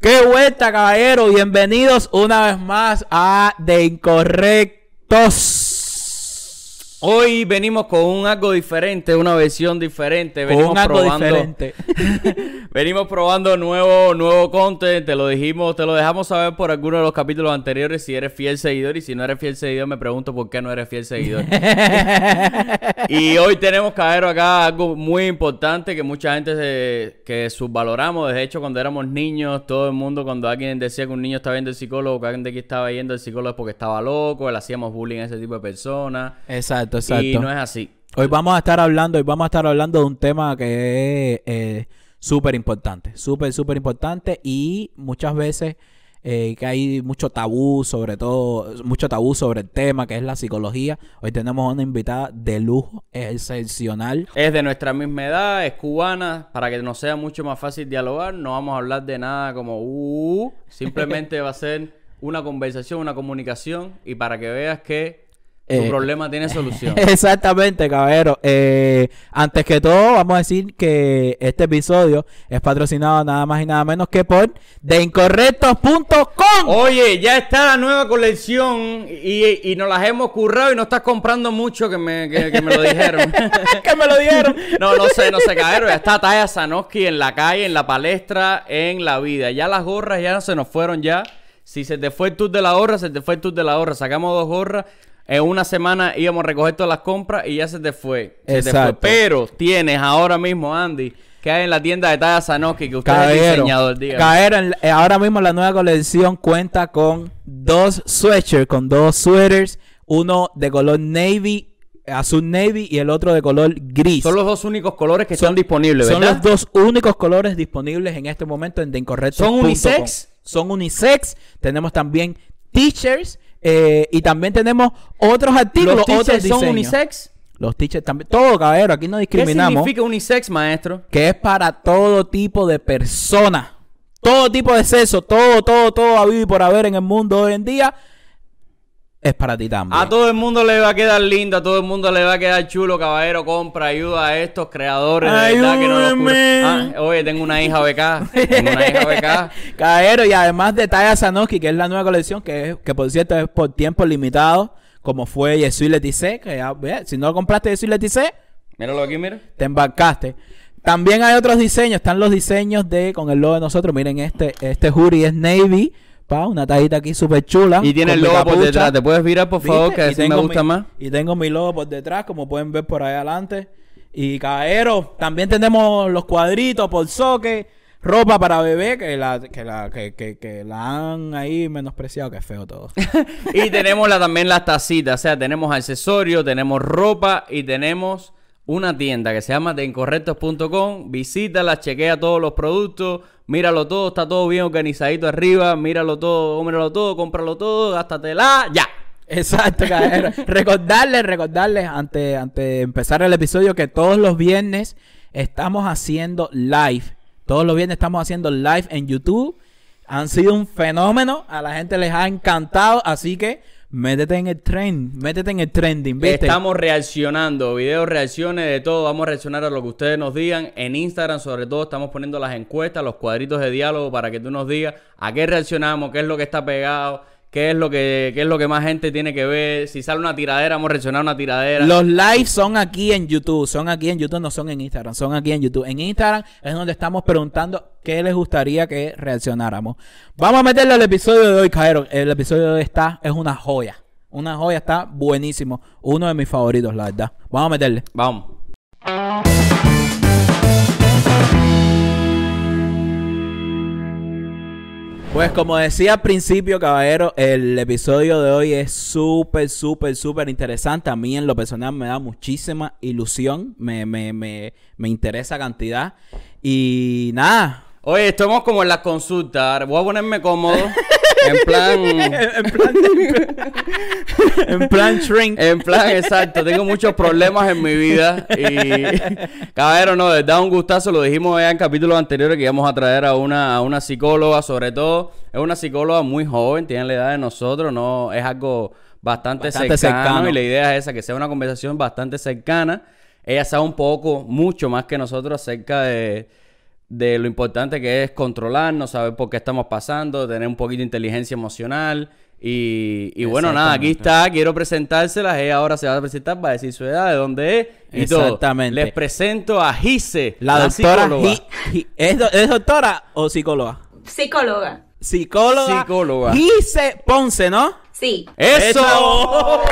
Qué vuelta, caballero. Bienvenidos una vez más a De Incorrectos. Hoy venimos con un algo diferente, una versión diferente. Venimos probando, venimos probando nuevo, nuevo content. Te lo dijimos, te lo dejamos saber por alguno de los capítulos anteriores si eres fiel seguidor. Y si no eres fiel seguidor, me pregunto por qué no eres fiel seguidor. y hoy tenemos, Cabero, acá algo muy importante que mucha gente que subvaloramos. De hecho, cuando éramos niños, todo el mundo, cuando alguien decía que un niño estaba viendo el psicólogo, que alguien de aquí estaba yendo el psicólogo porque estaba loco, le hacíamos bullying a ese tipo de personas. Exacto. Y no es así. Hoy vamos a estar hablando, hoy vamos a estar hablando de un tema que es eh, súper importante, súper, súper importante y muchas veces eh, que hay mucho tabú sobre todo, mucho tabú sobre el tema que es la psicología. Hoy tenemos una invitada de lujo, excepcional. Es de nuestra misma edad, es cubana, para que nos sea mucho más fácil dialogar, no vamos a hablar de nada como uh, uh, uh". simplemente va a ser una conversación, una comunicación y para que veas que tu eh, problema tiene solución. Exactamente, caballero. Eh, antes que todo, vamos a decir que este episodio es patrocinado nada más y nada menos que por deincorrectos.com. Oye, ya está la nueva colección y, y nos las hemos currado y no estás comprando mucho que me, que, me lo dijeron. que me lo dijeron. no, no sé, no sé, caballero. Ya está Taya Sanoski en la calle, en la palestra, en la vida. Ya las gorras ya se nos fueron ya. Si se te fue el tour de la gorra, se te fue el de la gorra. Sacamos dos gorras en una semana íbamos a recoger todas las compras y ya se te fue. Se Pero tienes ahora mismo, Andy, que hay en la tienda de talla Sanoki, que usted han es el día ahora mismo la nueva colección cuenta con dos sweatshirts, con dos sweaters, uno de color navy azul navy y el otro de color gris. Son los dos únicos colores que son, disponibles, ¿verdad? Son los dos únicos colores disponibles en este momento en de incorrecto. ¿Son unisex? Son unisex. Tenemos también t-shirts eh, y también tenemos otros artículos. Los son unisex. Los tiches también. Todo, caballero. Aquí no discriminamos. ¿Qué significa unisex, maestro? Que es para todo tipo de personas. Todo tipo de sexo. Todo, todo, todo a y por haber en el mundo hoy en día es para ti también. A todo el mundo le va a quedar lindo, a todo el mundo le va a quedar chulo, caballero. Compra, ayuda a estos creadores. De que no ah, oye, tengo una hija BK. tengo caballero, y además de Taya Sanoski, que es la nueva colección, que, por cierto es por tiempo limitado, como fue Jesús Letizé, Que si no compraste Jesús Letizé. míralo aquí, mira. Te embarcaste. También hay otros diseños. Están los diseños de con el logo de nosotros. Miren, este, este jury es Navy Pa, una tajita aquí súper chula. Y tiene el logo por detrás. ¿Te puedes virar, por favor? Que así me gusta más. Y tengo mi logo por detrás, como pueden ver por ahí adelante. Y caballero, también tenemos los cuadritos por soque, ropa para bebé, que la, que la, han ahí menospreciado, que feo todo. y tenemos la, también las tacitas, o sea, tenemos accesorios, tenemos ropa y tenemos una tienda que se llama visita Visítala, chequea todos los productos, míralo todo, está todo bien organizadito arriba, míralo todo, míralo todo, cómpralo todo, gástatela, ya. Exacto, recordarles, recordarles antes, antes de empezar el episodio que todos los viernes estamos haciendo live. Todos los viernes estamos haciendo live en YouTube. Han sido un fenómeno, a la gente les ha encantado, así que métete en el trend métete en el trending, Estamos reaccionando, videos, reacciones, de todo. Vamos a reaccionar a lo que ustedes nos digan. En Instagram, sobre todo, estamos poniendo las encuestas, los cuadritos de diálogo para que tú nos digas a qué reaccionamos, qué es lo que está pegado qué es lo que es lo que más gente tiene que ver. Si sale una tiradera, vamos a reaccionar una tiradera. Los lives son aquí en YouTube, son aquí en YouTube, no son en Instagram, son aquí en YouTube. En Instagram es donde estamos preguntando qué les gustaría que reaccionáramos. Vamos a meterle al episodio de hoy, Cairo. El episodio de hoy está, es una joya. Una joya, está buenísimo. Uno de mis favoritos, la verdad. Vamos a meterle. Vamos. Pues como decía al principio, caballero, el episodio de hoy es súper, súper, súper interesante. A mí en lo personal me da muchísima ilusión, me, me, me, me interesa cantidad. Y nada. hoy estamos como en las consultas. Voy a ponerme cómodo. En plan. en plan. en plan shrink. En plan, exacto. Tengo muchos problemas en mi vida. Y. Caballero, no, les da un gustazo. Lo dijimos ya en capítulos anteriores que íbamos a traer a una, psicóloga, sobre todo. Es una psicóloga muy joven, tiene la edad de nosotros, no es algo bastante, cercano. Y la idea es esa, que sea una conversación bastante cercana. Ella sabe un poco, mucho más que nosotros acerca de de lo importante que es controlarnos, saber por qué estamos pasando, tener un poquito de inteligencia emocional. Y, bueno, nada, aquí está, quiero presentárselas. Ella ahora se va a presentar, para decir su edad, de dónde es. Y Exactamente. Todo. Les presento a Gise, la, doctora. Psicóloga. ¿Es, doctora o psicóloga? Psicóloga. Psicóloga. Psicóloga. Gise Ponce, ¿no? Sí. ¡Eso!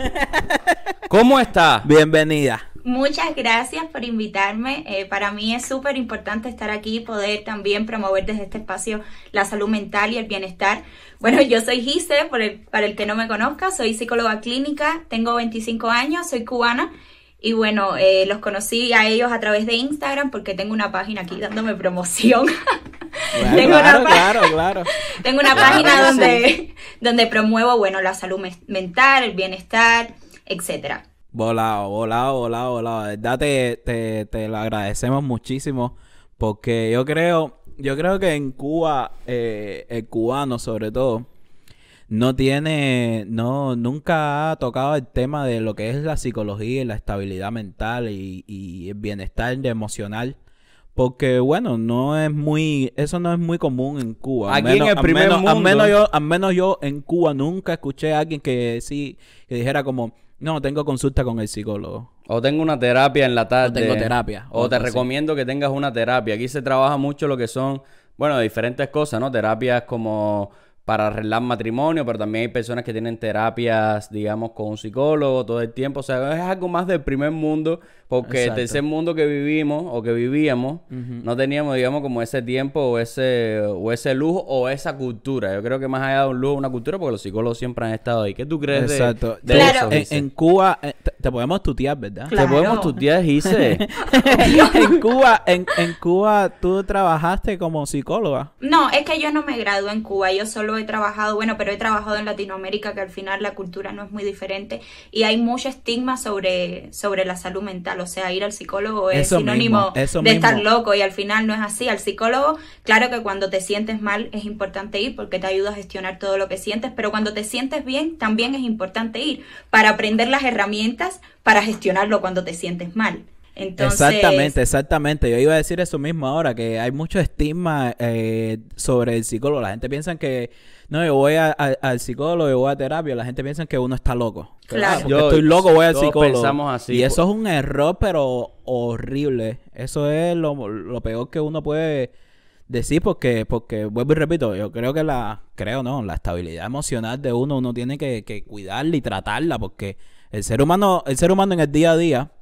¿Cómo está? Bienvenida. Muchas gracias por invitarme. Eh, para mí es súper importante estar aquí y poder también promover desde este espacio la salud mental y el bienestar. Bueno, yo soy Gise, para el que no me conozca, soy psicóloga clínica, tengo 25 años, soy cubana y bueno, eh, los conocí a ellos a través de Instagram porque tengo una página aquí dándome promoción. tengo, una página donde, donde promuevo, bueno, la salud mental, el bienestar, etcétera. Volado, volado, volado, volado. De verdad te, te, te, lo agradecemos muchísimo porque yo creo, yo creo que en Cuba, eh, el cubano sobre todo, no tiene, no, nunca ha tocado el tema de lo que es la psicología y la estabilidad mental y el bienestar emocional porque bueno, no es muy, eso no es muy común en Cuba. Aquí en el primer mundo. Al menos yo, al menos yo en Cuba nunca escuché a alguien que sí, que dijera como, no, tengo consulta con el psicólogo. O tengo una terapia en la tarde. O tengo terapia. O, o te recomiendo que tengas una terapia. Aquí se trabaja mucho lo que son, bueno, diferentes cosas, ¿no? Terapias como para arreglar matrimonio, pero también hay personas que tienen terapias, digamos, con un psicólogo todo el tiempo. O sea, es algo más del primer mundo porque Exacto. ese mundo que vivimos o que vivíamos, no teníamos, digamos, como ese tiempo o ese, o ese lujo o esa cultura. Yo creo que más allá de un lujo, una cultura, porque los psicólogos siempre han estado ahí. ¿Qué tú crees Exacto. de, En, Cuba, eh, te, podemos tutear, ¿verdad? Te podemos tutear, Gise. en Cuba, Cuba, tú trabajaste como psicóloga. No, es que yo no me gradué en Cuba. Yo solo he trabajado, bueno, pero he trabajado en Latinoamérica, que al final la cultura no es muy diferente. Y hay mucho estigma sobre, sobre la salud mental o sea, ir al psicólogo es sinónimo de estar loco y al final no es así. Al psicólogo, claro que cuando te sientes mal es importante ir porque te ayuda a gestionar todo lo que sientes, pero cuando te sientes bien también es importante ir para aprender las herramientas para gestionarlo cuando te sientes mal. Entonces... Exactamente, exactamente. Yo iba a decir eso mismo ahora, que hay mucho estigma eh, sobre el psicólogo. La gente piensa que no, yo voy al psicólogo, yo voy a terapia, la gente piensa que uno está loco. Claro. Ah, yo, estoy loco, voy al psicólogo. Pensamos así. Y pues. eso es un error, pero horrible. Eso es lo, peor que uno puede decir porque, porque vuelvo y repito, yo creo que la, creo no, la estabilidad emocional de uno, uno tiene que, cuidarla y tratarla porque el ser humano, el ser humano en el día a día,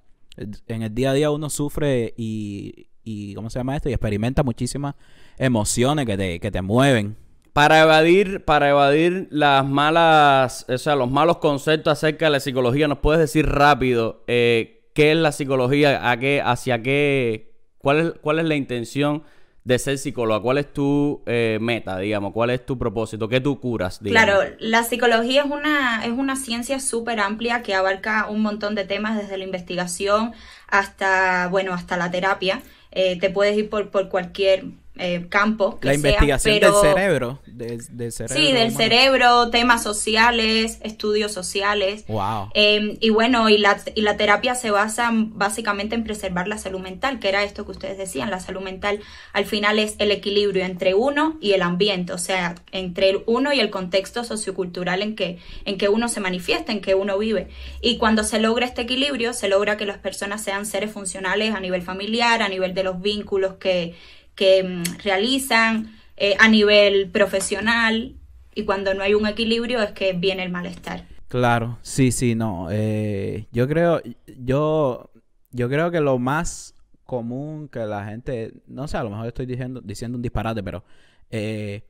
en el día a día uno sufre y, y ¿cómo se llama esto? Y experimenta muchísimas emociones que te, que te mueven para evadir, para evadir las malas, o sea, los malos conceptos acerca de la psicología, ¿nos puedes decir rápido eh, qué es la psicología, a qué, hacia qué, cuál es, cuál es la intención de ser psicóloga? ¿Cuál es tu eh, meta, digamos? ¿Cuál es tu propósito? ¿Qué tú curas? Claro, la psicología es una, es una ciencia súper amplia que abarca un montón de temas, desde la investigación hasta, bueno, hasta la terapia. Eh, te puedes ir por, por cualquier eh, campo. la investigación del cerebro, cerebro. Sí, del cerebro, temas sociales, estudios sociales. Wow. Em, y bueno, y la, y la terapia se basa básicamente en preservar la salud mental, que era esto que ustedes decían. La salud mental al final es el equilibrio entre uno y el ambiente, o sea, entre el uno y el contexto sociocultural en que, en que uno se manifiesta, en que uno vive. Y cuando se logra este equilibrio, se logra que las personas sean seres funcionales a nivel familiar, a nivel de los vínculos que que mm, realizan eh, a nivel profesional y cuando no hay un equilibrio es que viene el malestar. Claro, sí, sí, no. Eh, yo creo, yo, yo creo que lo más común que la gente, no sé, a lo mejor estoy diciendo, diciendo un disparate, pero eh,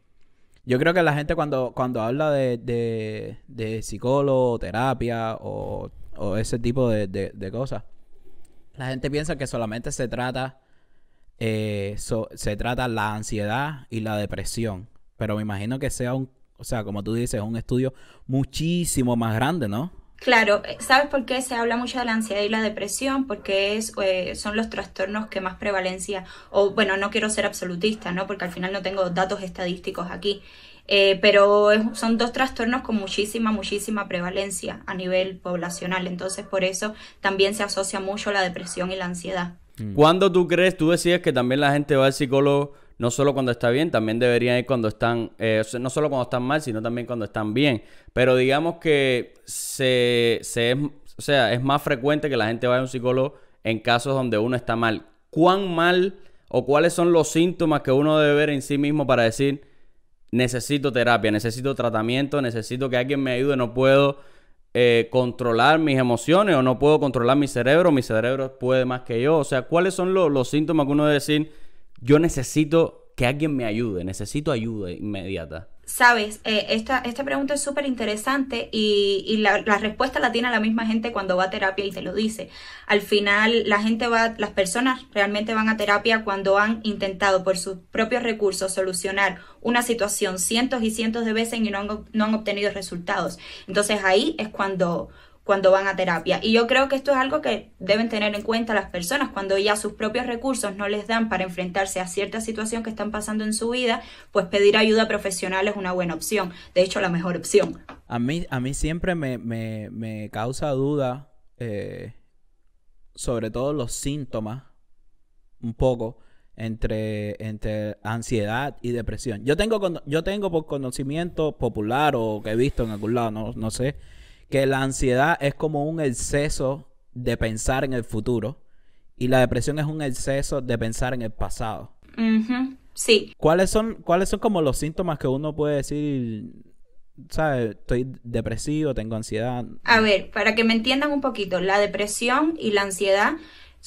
yo creo que la gente cuando, cuando habla de, de, psicólogo, terapia o, ese tipo de cosas, la gente piensa que solamente se trata eh, se trata la ansiedad y la depresión. Pero me imagino que sea un, o sea, como tú dices, un estudio muchísimo más grande, ¿no? Claro, eh, ¿sabes por qué se habla mucho de la ansiedad y la depresión? Porque es, eh, son los trastornos que más prevalencia, o bueno, no quiero ser absolutista, ¿no? Porque al final no tengo datos estadísticos aquí, pero son dos trastornos con muchísima, muchísima prevalencia a nivel poblacional, entonces por eso también se asocia mucho la depresión y la ansiedad. Mm. Cuando tú crees, tú decías que también la gente va al psicólogo no solo cuando está bien, también deberían ir cuando están, eh, no solo cuando están mal, sino también cuando están bien. Pero digamos que se, se es, o sea, es más frecuente que la gente vaya a un psicólogo en casos donde uno está mal. ¿Cuán mal o cuáles son los síntomas que uno debe ver en sí mismo para decir, necesito terapia, necesito tratamiento, necesito que alguien me ayude, no puedo eh, controlar mis emociones o no puedo controlar mi cerebro, mi cerebro puede más que yo. O sea, ¿cuáles son los síntomas que uno debe decir? Yo necesito que alguien me ayude, necesito ayuda inmediata. Sabes, eh, esta, esta pregunta es súper interesante y, la, respuesta la tiene la misma gente cuando va a terapia y te lo dice. Al final, la gente va, las personas realmente van a terapia cuando han intentado por sus propios recursos solucionar una situación cientos y cientos de veces y no no han obtenido resultados. Entonces ahí es cuando cuando van a terapia. Y yo creo que esto es algo que deben tener en cuenta las personas cuando ya sus propios recursos no les dan para enfrentarse a cierta situación que están pasando en su vida, pues pedir ayuda profesional es una buena opción, de hecho la mejor opción. A mí, a mí siempre me, causa duda eh, sobre todo los síntomas, un poco, entre, entre ansiedad y depresión. Yo tengo, yo tengo por conocimiento popular o que he visto en algún lado, no, no sé que la ansiedad es como un exceso de pensar en el futuro y la depresión es un exceso de pensar en el pasado. Sí. ¿Cuáles son, ¿Cuáles son como los síntomas que uno puede decir, sabes, estoy depresivo, tengo ansiedad? A ver, para que me entiendan un poquito, la depresión y la ansiedad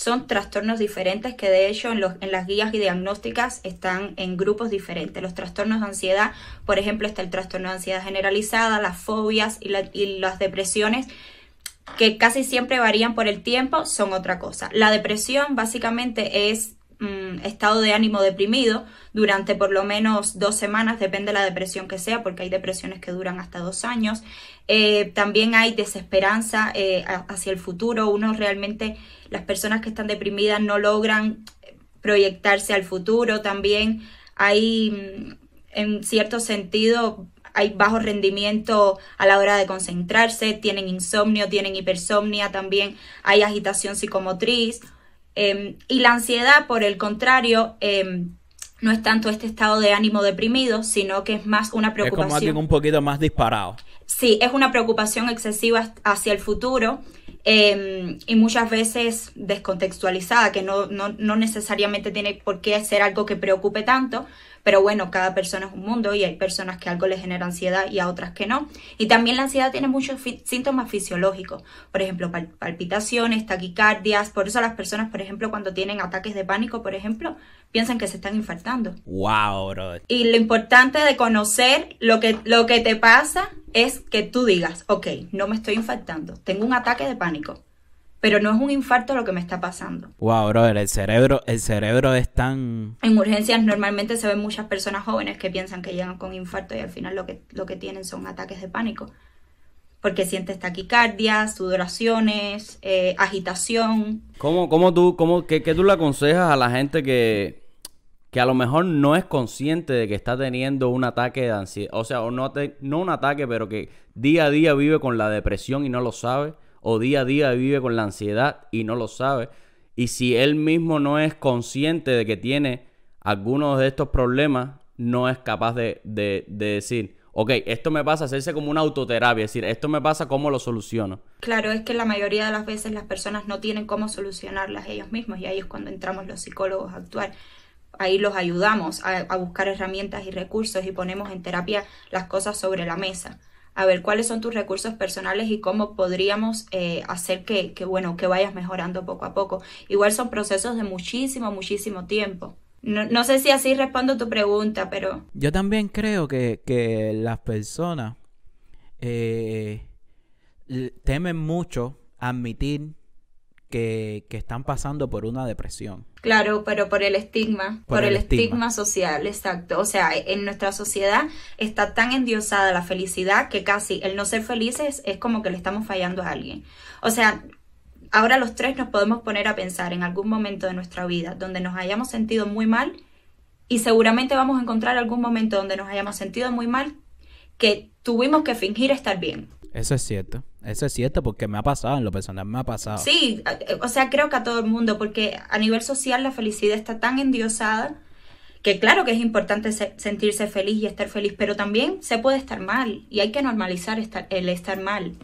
son trastornos diferentes que de hecho en, las guías y diagnósticas están en grupos diferentes. Los trastornos de ansiedad, por ejemplo, está el trastorno de ansiedad generalizada, las fobias y las depresiones que casi siempre varían por el tiempo, son otra cosa. La depresión básicamente es Mm, estado de ánimo deprimido durante por lo menos dos semanas, depende de la depresión que sea, porque hay depresiones que duran hasta dos años. Eh, también hay desesperanza eh, hacia el futuro. Uno realmente, las personas que están deprimidas no logran proyectarse al futuro. También hay, mm, en cierto sentido, hay bajo rendimiento a la hora de concentrarse, tienen insomnio, tienen hipersomnia, también hay agitación psicomotriz Em, y la ansiedad, por el contrario, em, no es tanto este estado de ánimo deprimido, sino que es más una preocupación. como un poquito más disparado. Sí, es una preocupación excesiva hacia el futuro em, y muchas veces descontextualizada, que no, no, no necesariamente tiene por qué ser algo que preocupe tanto, pero bueno, cada persona es un mundo y hay personas que algo les genera ansiedad y a otras que no. Y también la ansiedad tiene muchos síntomas fisiológicos, por ejemplo, palpitaciones, taquicardias. Por eso las personas, por ejemplo, cuando tienen ataques de pánico, por ejemplo, piensan que se están infartando. Wow, bro. Y lo importante de conocer lo que, lo que te pasa es que tú digas, ok, no me estoy infartando, tengo un ataque de pánico pero no es un infarto lo que me está pasando. Wow, brother, el cerebro, el cerebro es tan... En urgencias normalmente se ven muchas personas jóvenes que piensan que llegan con infarto y al final lo que, lo que tienen son ataques de pánico, porque sientes taquicardia, sudoraciones, eh, agitación. ¿Cómo, cómo tú, cómo, qué, tú le aconsejas a la gente que, que a lo mejor no es consciente de que está teniendo un ataque de ansiedad, o sea, no, no un ataque, pero que día a día vive con la depresión y no lo sabe? o día a día vive con la ansiedad y no lo sabe, y si él mismo no es consciente de que tiene algunos de estos problemas, no es capaz de, decir, ok, esto me pasa, hacerse como una autoterapia, es decir, esto me pasa, ¿cómo lo soluciono? Claro, es que la mayoría de las veces las personas no tienen cómo solucionarlas ellos mismos y ahí es cuando entramos los psicólogos a actuar. Ahí los ayudamos a buscar herramientas y recursos y ponemos en terapia las cosas sobre la mesa a ver cuáles son tus recursos personales y cómo podríamos eh, hacer que, bueno, que vayas mejorando poco a poco. Igual son procesos de muchísimo, muchísimo tiempo. No, sé si así respondo tu pregunta, pero... Yo también creo que, las personas eh, temen mucho admitir que, están pasando por una depresión. Claro, pero por el estigma, por, el, estigma. estigma. social, exacto. O sea, en nuestra sociedad está tan endiosada la felicidad que casi el no ser felices es como que le estamos fallando a alguien. O sea, ahora los tres nos podemos poner a pensar en algún momento de nuestra vida donde nos hayamos sentido muy mal y seguramente vamos a encontrar algún momento donde nos hayamos sentido muy mal que tuvimos que fingir estar bien. Eso es cierto. Eso es cierto porque me ha pasado, en lo personal me ha pasado. Sí, eh, o sea, creo que a todo el mundo, porque a nivel social la felicidad está tan endiosada que claro que es importante sentirse feliz y estar feliz, pero también se puede estar mal y hay que normalizar el estar mal.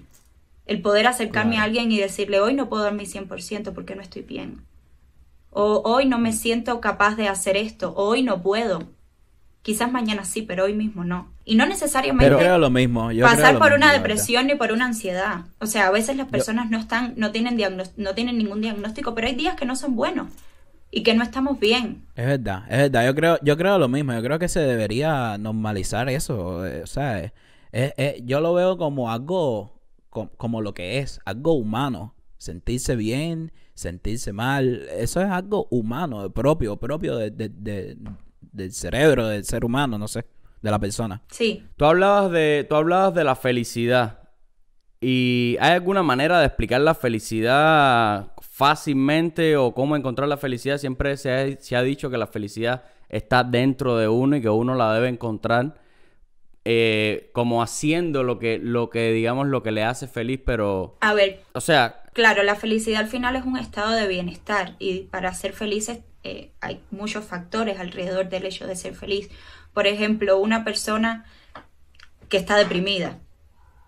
El poder acercarme a alguien y decirle, hoy no puedo dar mi 100% porque no estoy bien. O hoy no me siento capaz de hacer esto, o hoy no puedo. Quizás mañana sí, pero hoy mismo no. Y no necesariamente pasar por una depresión ni por una ansiedad. O sea, a veces las personas no están, no tienen, no tienen ningún diagnóstico, pero hay días que no son buenos y que no estamos bien. Es verdad, es verdad. Yo creo, yo creo lo mismo. Yo creo que se debería normalizar eso. Eh, o sea, eh, eh, yo lo veo como algo, como, lo que es, algo humano. Sentirse bien, sentirse mal. Eso es algo humano, propio, propio del cerebro, del ser humano, no sé de la persona. Sí. Tú hablabas de, tú hablabas de la felicidad. ¿Y hay alguna manera de explicar la felicidad fácilmente o cómo encontrar la felicidad? Siempre se ha, se ha dicho que la felicidad está dentro de uno y que uno la debe encontrar eh, como haciendo lo que, lo que, digamos, lo que le hace feliz, pero... A ver. O sea... Claro, la felicidad al final es un estado de bienestar y para ser felices eh, hay muchos factores alrededor del hecho de ser feliz. Por ejemplo, una persona que está deprimida,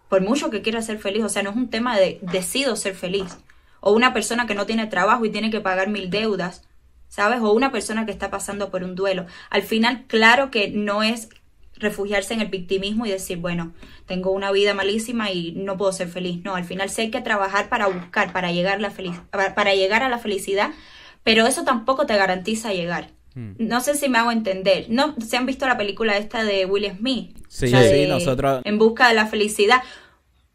por mucho que quiera ser feliz, o sea, no es un tema de decido ser feliz. O una persona que no tiene trabajo y tiene que pagar mil deudas, ¿sabes? O una persona que está pasando por un duelo. Al final, claro que no es refugiarse en el victimismo y decir, bueno, tengo una vida malísima y no puedo ser feliz. No, al final sí hay que trabajar para buscar, para llegar, la feliz, para llegar a la felicidad, pero eso tampoco te garantiza llegar. Mm. No sé si me hago entender. No, ¿Se han visto la película esta de Will Smith? Sí, sí, nosotros. En busca de la felicidad.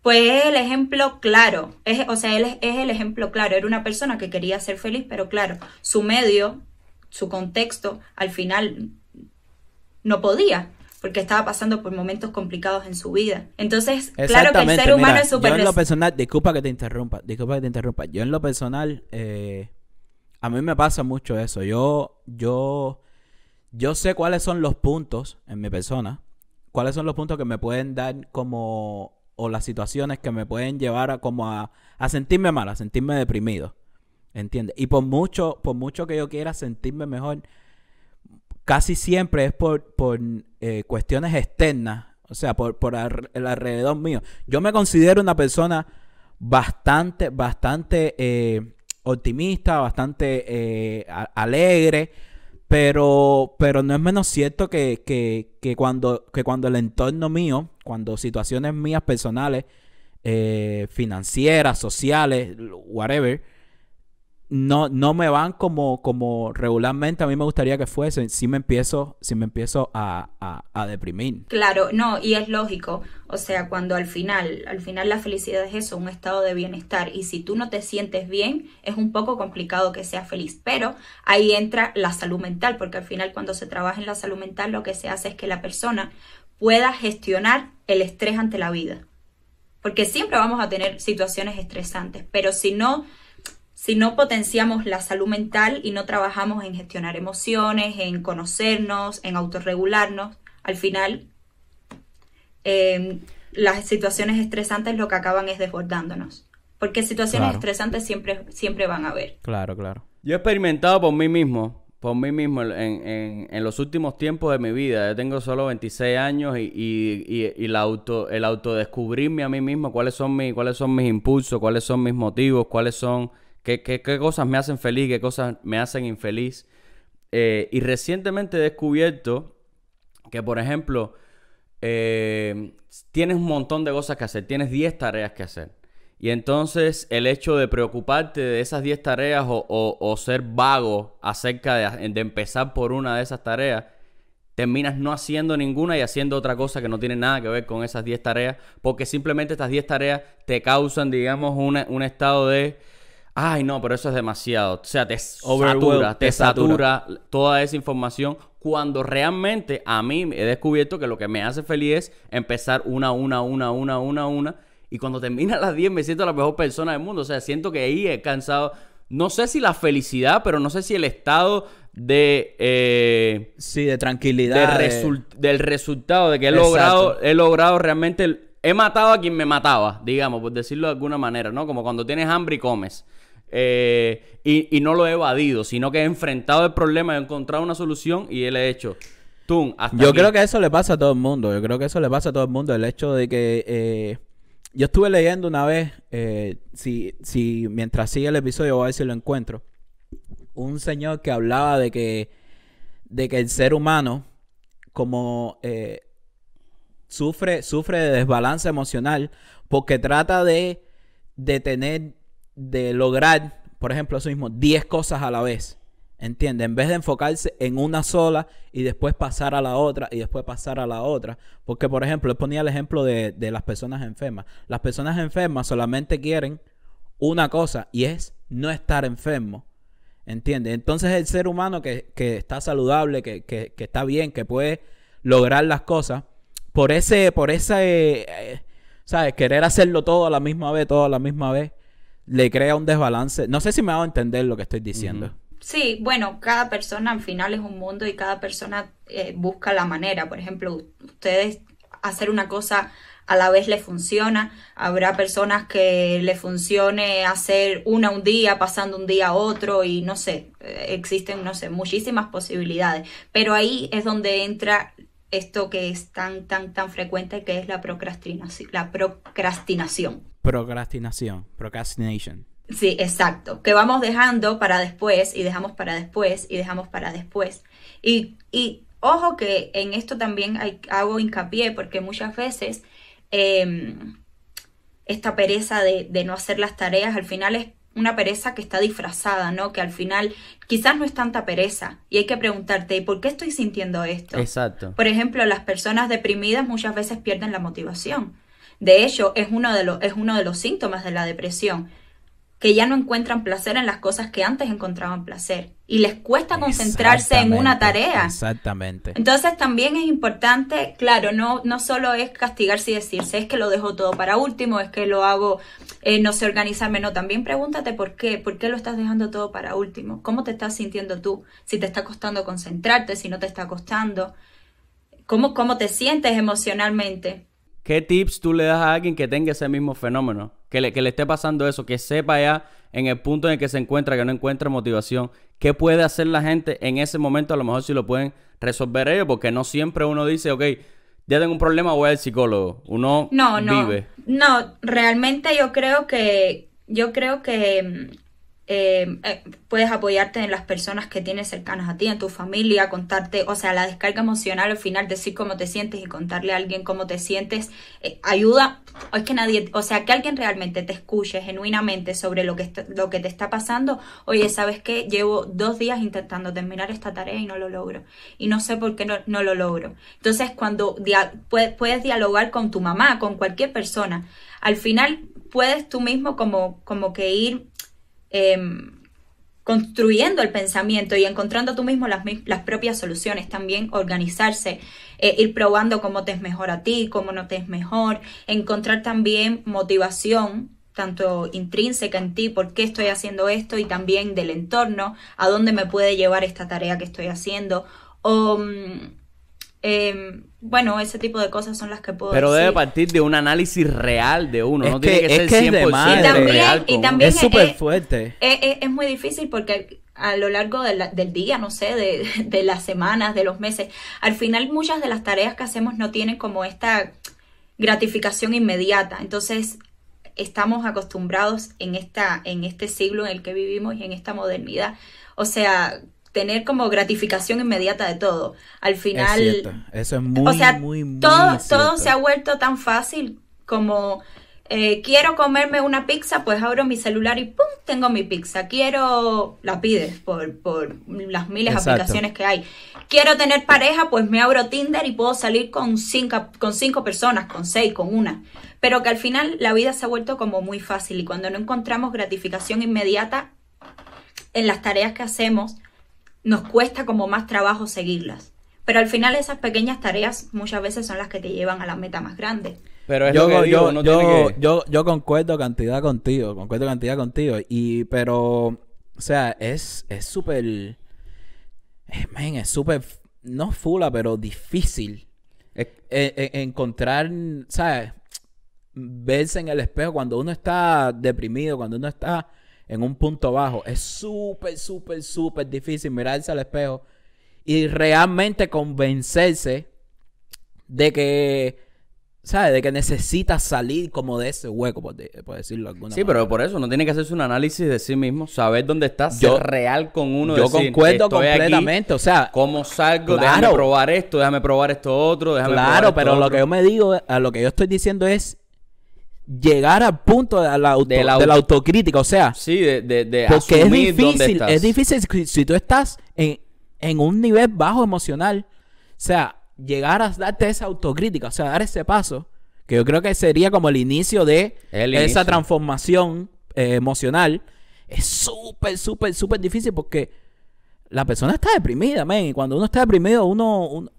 Pues es el ejemplo claro. Es, o sea, él es, el ejemplo claro. Era una persona que quería ser feliz, pero claro, su medio, su contexto, al final no podía porque estaba pasando por momentos complicados en su vida. Entonces, claro que el ser humano es súper... Yo en lo personal, disculpa que te interrumpa, disculpa que te interrumpa. Yo en lo personal, eh, a mí me pasa mucho eso. Yo, yo, yo sé cuáles son los puntos en mi persona, cuáles son los puntos que me pueden dar como, o las situaciones que me pueden llevar a como a, sentirme mal, a sentirme deprimido. ¿Entiendes? Y por mucho, por mucho que yo quiera sentirme mejor, casi siempre es por, por eh, cuestiones externas, o sea, por, por el alrededor mío. Yo me considero una persona bastante, bastante eh, optimista, bastante eh, alegre, pero, pero no es menos cierto que, cuando, que cuando el entorno mío, cuando situaciones mías personales, eh, financieras, sociales, whatever, no, no me van como, como regularmente a mí me gustaría que fuese si me empiezo, si me empiezo a, a, a, deprimir. Claro, no, y es lógico, o sea, cuando al final, al final la felicidad es eso, un estado de bienestar, y si tú no te sientes bien, es un poco complicado que seas feliz, pero ahí entra la salud mental, porque al final cuando se trabaja en la salud mental, lo que se hace es que la persona pueda gestionar el estrés ante la vida, porque siempre vamos a tener situaciones estresantes, pero si no si no potenciamos la salud mental y no trabajamos en gestionar emociones, en conocernos, en autorregularnos, al final em, las situaciones estresantes lo que acaban es desbordándonos. Porque situaciones estresantes siempre, siempre van a haber. Claro, claro. Yo he experimentado por mí mismo, por mí mismo, en, los últimos tiempos de mi vida. Yo tengo solo 26 años y, y, y, el, auto, autodescubrirme a mí mismo, cuáles son, mi, cuáles son mis impulsos, cuáles son mis motivos, cuáles son ¿Qué, cosas me hacen feliz? ¿Qué cosas me hacen infeliz? Eh, y recientemente he descubierto que, por ejemplo, eh, tienes un montón de cosas que hacer, tienes 10 tareas que hacer. Y entonces el hecho de preocuparte de esas 10 tareas o, o, ser vago acerca de, empezar por una de esas tareas, terminas no haciendo ninguna y haciendo otra cosa que no tiene nada que ver con esas 10 tareas, porque simplemente estas 10 tareas te causan, digamos, un estado de ay no, pero eso es demasiado. O sea, te satura, te, satura toda esa información cuando realmente a mí he descubierto que lo que me hace feliz es empezar una, una, una, una, una, una. Y cuando termina las 10 me siento la mejor persona del mundo. O sea, siento que ahí he cansado, no sé si la felicidad, pero no sé si el estado de... Eh, sí, de tranquilidad. Del resultado, de que he logrado, he logrado realmente... he matado a quien me mataba, digamos, por decirlo de alguna manera, ¿no? Como cuando tienes hambre y comes. Eh, y, no lo he evadido, sino que he enfrentado el problema, he encontrado una solución y él ha hecho. yo creo que eso le pasa a todo el mundo. Yo creo que eso le pasa a todo el mundo. El hecho de que. Eh, yo estuve leyendo una vez, eh, si, mientras sigue el episodio, voy a ver si lo encuentro. Un señor que hablaba de que, de que el ser humano, como sufre, sufre de desbalance emocional, porque trata de, de tener de lograr, por ejemplo, eso mismo, 10 cosas a la vez. ¿Entiendes? En vez de enfocarse en una sola y después pasar a la otra y después pasar a la otra. Porque, por ejemplo, él ponía el ejemplo de, las personas enfermas. Las personas enfermas solamente quieren una cosa y es no estar enfermo. ¿Entiendes? Entonces el ser humano que, está saludable, que, que, está bien, que puede lograr las cosas, por ese, por ese, eh, ¿sabes? Querer hacerlo todo a la misma vez, todo a la misma vez, le crea un desbalance. No sé si me va a entender lo que estoy diciendo. Sí, bueno, cada persona al final es un mundo y cada persona eh, busca la manera. Por ejemplo, ustedes hacer una cosa a la vez le funciona. Habrá personas que le funcione hacer una un día, pasando un día a otro y no sé, eh, existen, no sé, muchísimas posibilidades. Pero ahí es donde entra esto que es tan, tan, tan frecuente que es la procrastinación. La procrastinación. Procrastinación, procrastination. Sí, exacto. Que vamos dejando para después y dejamos para después y dejamos para después. Y, y ojo que en esto también hago hincapié porque muchas veces em, esta pereza de, de no hacer las tareas al final es una pereza que está disfrazada, ¿no? Que al final quizás no es tanta pereza y hay que preguntarte, por qué estoy sintiendo esto? Exacto. Por ejemplo, las personas deprimidas muchas veces pierden la motivación de hecho, es uno de, los, es uno de los síntomas de la depresión, que ya no encuentran placer en las cosas que antes encontraban placer y les cuesta concentrarse en una tarea. Exactamente. Entonces también es importante, claro, no, no solo es castigarse y decirse, es que lo dejo todo para último, es que lo hago, eh, no sé organizarme, no, también pregúntate por qué, por qué lo estás dejando todo para último, cómo te estás sintiendo tú, si te está costando concentrarte, si no te está costando, cómo, cómo te sientes emocionalmente. ¿Qué tips tú le das a alguien que tenga ese mismo fenómeno? Que le, que le esté pasando eso, que sepa ya en el punto en el que se encuentra, que no encuentra motivación. ¿Qué puede hacer la gente en ese momento? A lo mejor si lo pueden resolver ellos, porque no siempre uno dice, ok, ya tengo un problema, voy al psicólogo. Uno no, no, No, realmente yo creo que, yo creo que mm, eh, eh, puedes apoyarte en las personas que tienes cercanas a ti, en tu familia, contarte, o sea, la descarga emocional al final, decir cómo te sientes y contarle a alguien cómo te sientes, eh, ayuda, o es que nadie, o sea, que alguien realmente te escuche genuinamente sobre lo que, lo que te está pasando, oye, ¿sabes qué? Llevo dos días intentando terminar esta tarea y no lo logro, y no sé por qué no, lo logro. Entonces, cuando puedes, dialogar con tu mamá, con cualquier persona, al final puedes tú mismo como, como que ir Em, construyendo el pensamiento y encontrando tú mismo las, las propias soluciones, también organizarse, eh, ir probando cómo te es mejor a ti, cómo no te es mejor, encontrar también motivación tanto intrínseca en ti, por qué estoy haciendo esto y también del entorno, a dónde me puede llevar esta tarea que estoy haciendo, o mm, em, bueno, ese tipo de cosas son las que puedo Pero debe partir de un análisis real de uno, no tiene que ser 100% y también, y también es súper fuerte. E, e, es, muy difícil porque a lo largo del día, no sé, de, de las semanas, de los meses, al final muchas de las tareas que hacemos no tienen como esta gratificación inmediata. Entonces, estamos acostumbrados en, esta, en este siglo en el que vivimos y en esta modernidad. O sea, tener como gratificación inmediata de todo. Al final... Es Eso es muy, o sea, todo, todo se ha vuelto tan fácil como... Eh, quiero comerme una pizza, pues abro mi celular y ¡pum! Tengo mi pizza. Quiero, la pides por, las miles de aplicaciones que hay. Quiero tener pareja, pues me abro Tinder y puedo salir con cinco, con cinco personas, con seis, con una. Pero que al final la vida se ha vuelto como muy fácil y cuando no encontramos gratificación inmediata en las tareas que hacemos, nos cuesta como más trabajo seguirlas. Pero al final esas pequeñas tareas muchas veces son las que te llevan a la meta más grande. Pero es yo, que yo, no yo, yo, concuerdo cantidad contigo, concuerdo cantidad contigo. Y, pero, o sea, es súper, es súper, eh, es súper, no fula, pero difícil eh, eh, encontrar, ¿sabes? Verse en el espejo cuando uno está deprimido, cuando uno está en un punto bajo. Es súper, súper, súper difícil mirarse al espejo y realmente convencerse de que, ¿sabes? De que necesita salir como de ese hueco, por, decirlo de alguna Sí, pero por eso no tiene que hacerse un análisis de sí mismo, saber dónde estás, yo, ser real con uno. Yo concuerdo completamente, o sea. ¿Cómo salgo? déjame probar esto, déjame probar esto otro, déjame Claro, pero lo que yo me digo, a lo que yo estoy diciendo es llegar al punto de la, autocrítica, o sea, porque es difícil, es difícil si, tú estás en, un nivel bajo emocional, o sea, llegar a darte esa autocrítica, o sea, dar ese paso, que yo creo que sería como el inicio de esa transformación eh, emocional, es súper, súper, súper difícil porque la persona está deprimida, men, y cuando uno está deprimido, uno, uno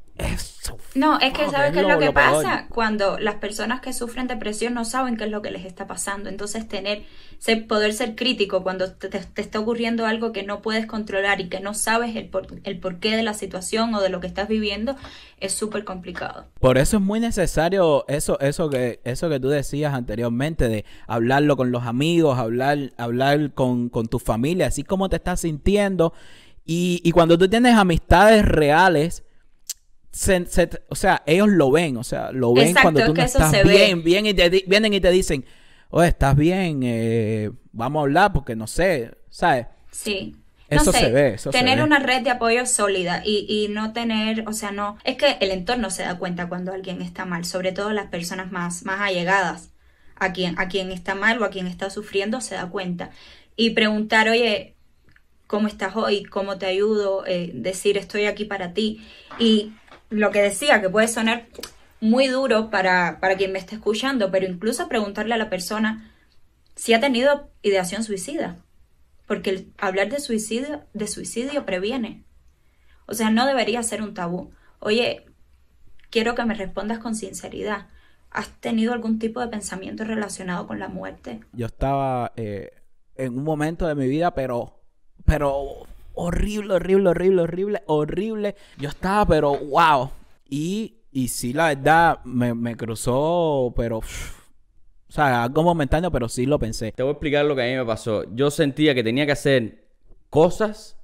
no, es que ah, sabes qué es lo, que pasa cuando las personas que sufren depresión no saben qué es lo que les está pasando. Entonces tener, poder ser crítico cuando te, está ocurriendo algo que no puedes controlar y que no sabes el, por, el porqué de la situación o de lo que estás viviendo es súper complicado. Por eso es muy necesario eso, eso que, eso que tú decías anteriormente de hablarlo con los amigos, hablar, hablar con, tu familia, así como te estás sintiendo. Y, y cuando tú tienes amistades reales, o sea, ellos lo ven, o sea, lo ven cuando tú estás bien, y vienen y te dicen, oye, estás bien, eh, vamos a hablar porque no sé, ¿sabes? Sí. Eso se ve. tener una red de apoyo sólida y, y, no tener, o sea, no, es que el entorno se da cuenta cuando alguien está mal, sobre todo las personas más, más allegadas a quien, a quien está mal o a quien está sufriendo se da cuenta. Y preguntar, oye, ¿cómo estás hoy? ¿Cómo te ayudo? Eh, decir, estoy aquí para ti. Y lo que decía, que puede sonar muy duro para, para quien me esté escuchando, pero incluso preguntarle a la persona si ha tenido ideación suicida, porque hablar de suicidio, de suicidio previene. O sea, no debería ser un tabú. Oye, quiero que me respondas con sinceridad. ¿Has tenido algún tipo de pensamiento relacionado con la muerte? Yo estaba eh, en un momento de mi vida, pero, pero horrible, horrible, horrible, horrible, horrible. Yo estaba, pero wow. Y, y sí, la verdad, me, me cruzó, pero... o sea, algo momentáneo, pero sí lo pensé. Te voy a explicar lo que a mí me pasó. Yo sentía que tenía que hacer cosas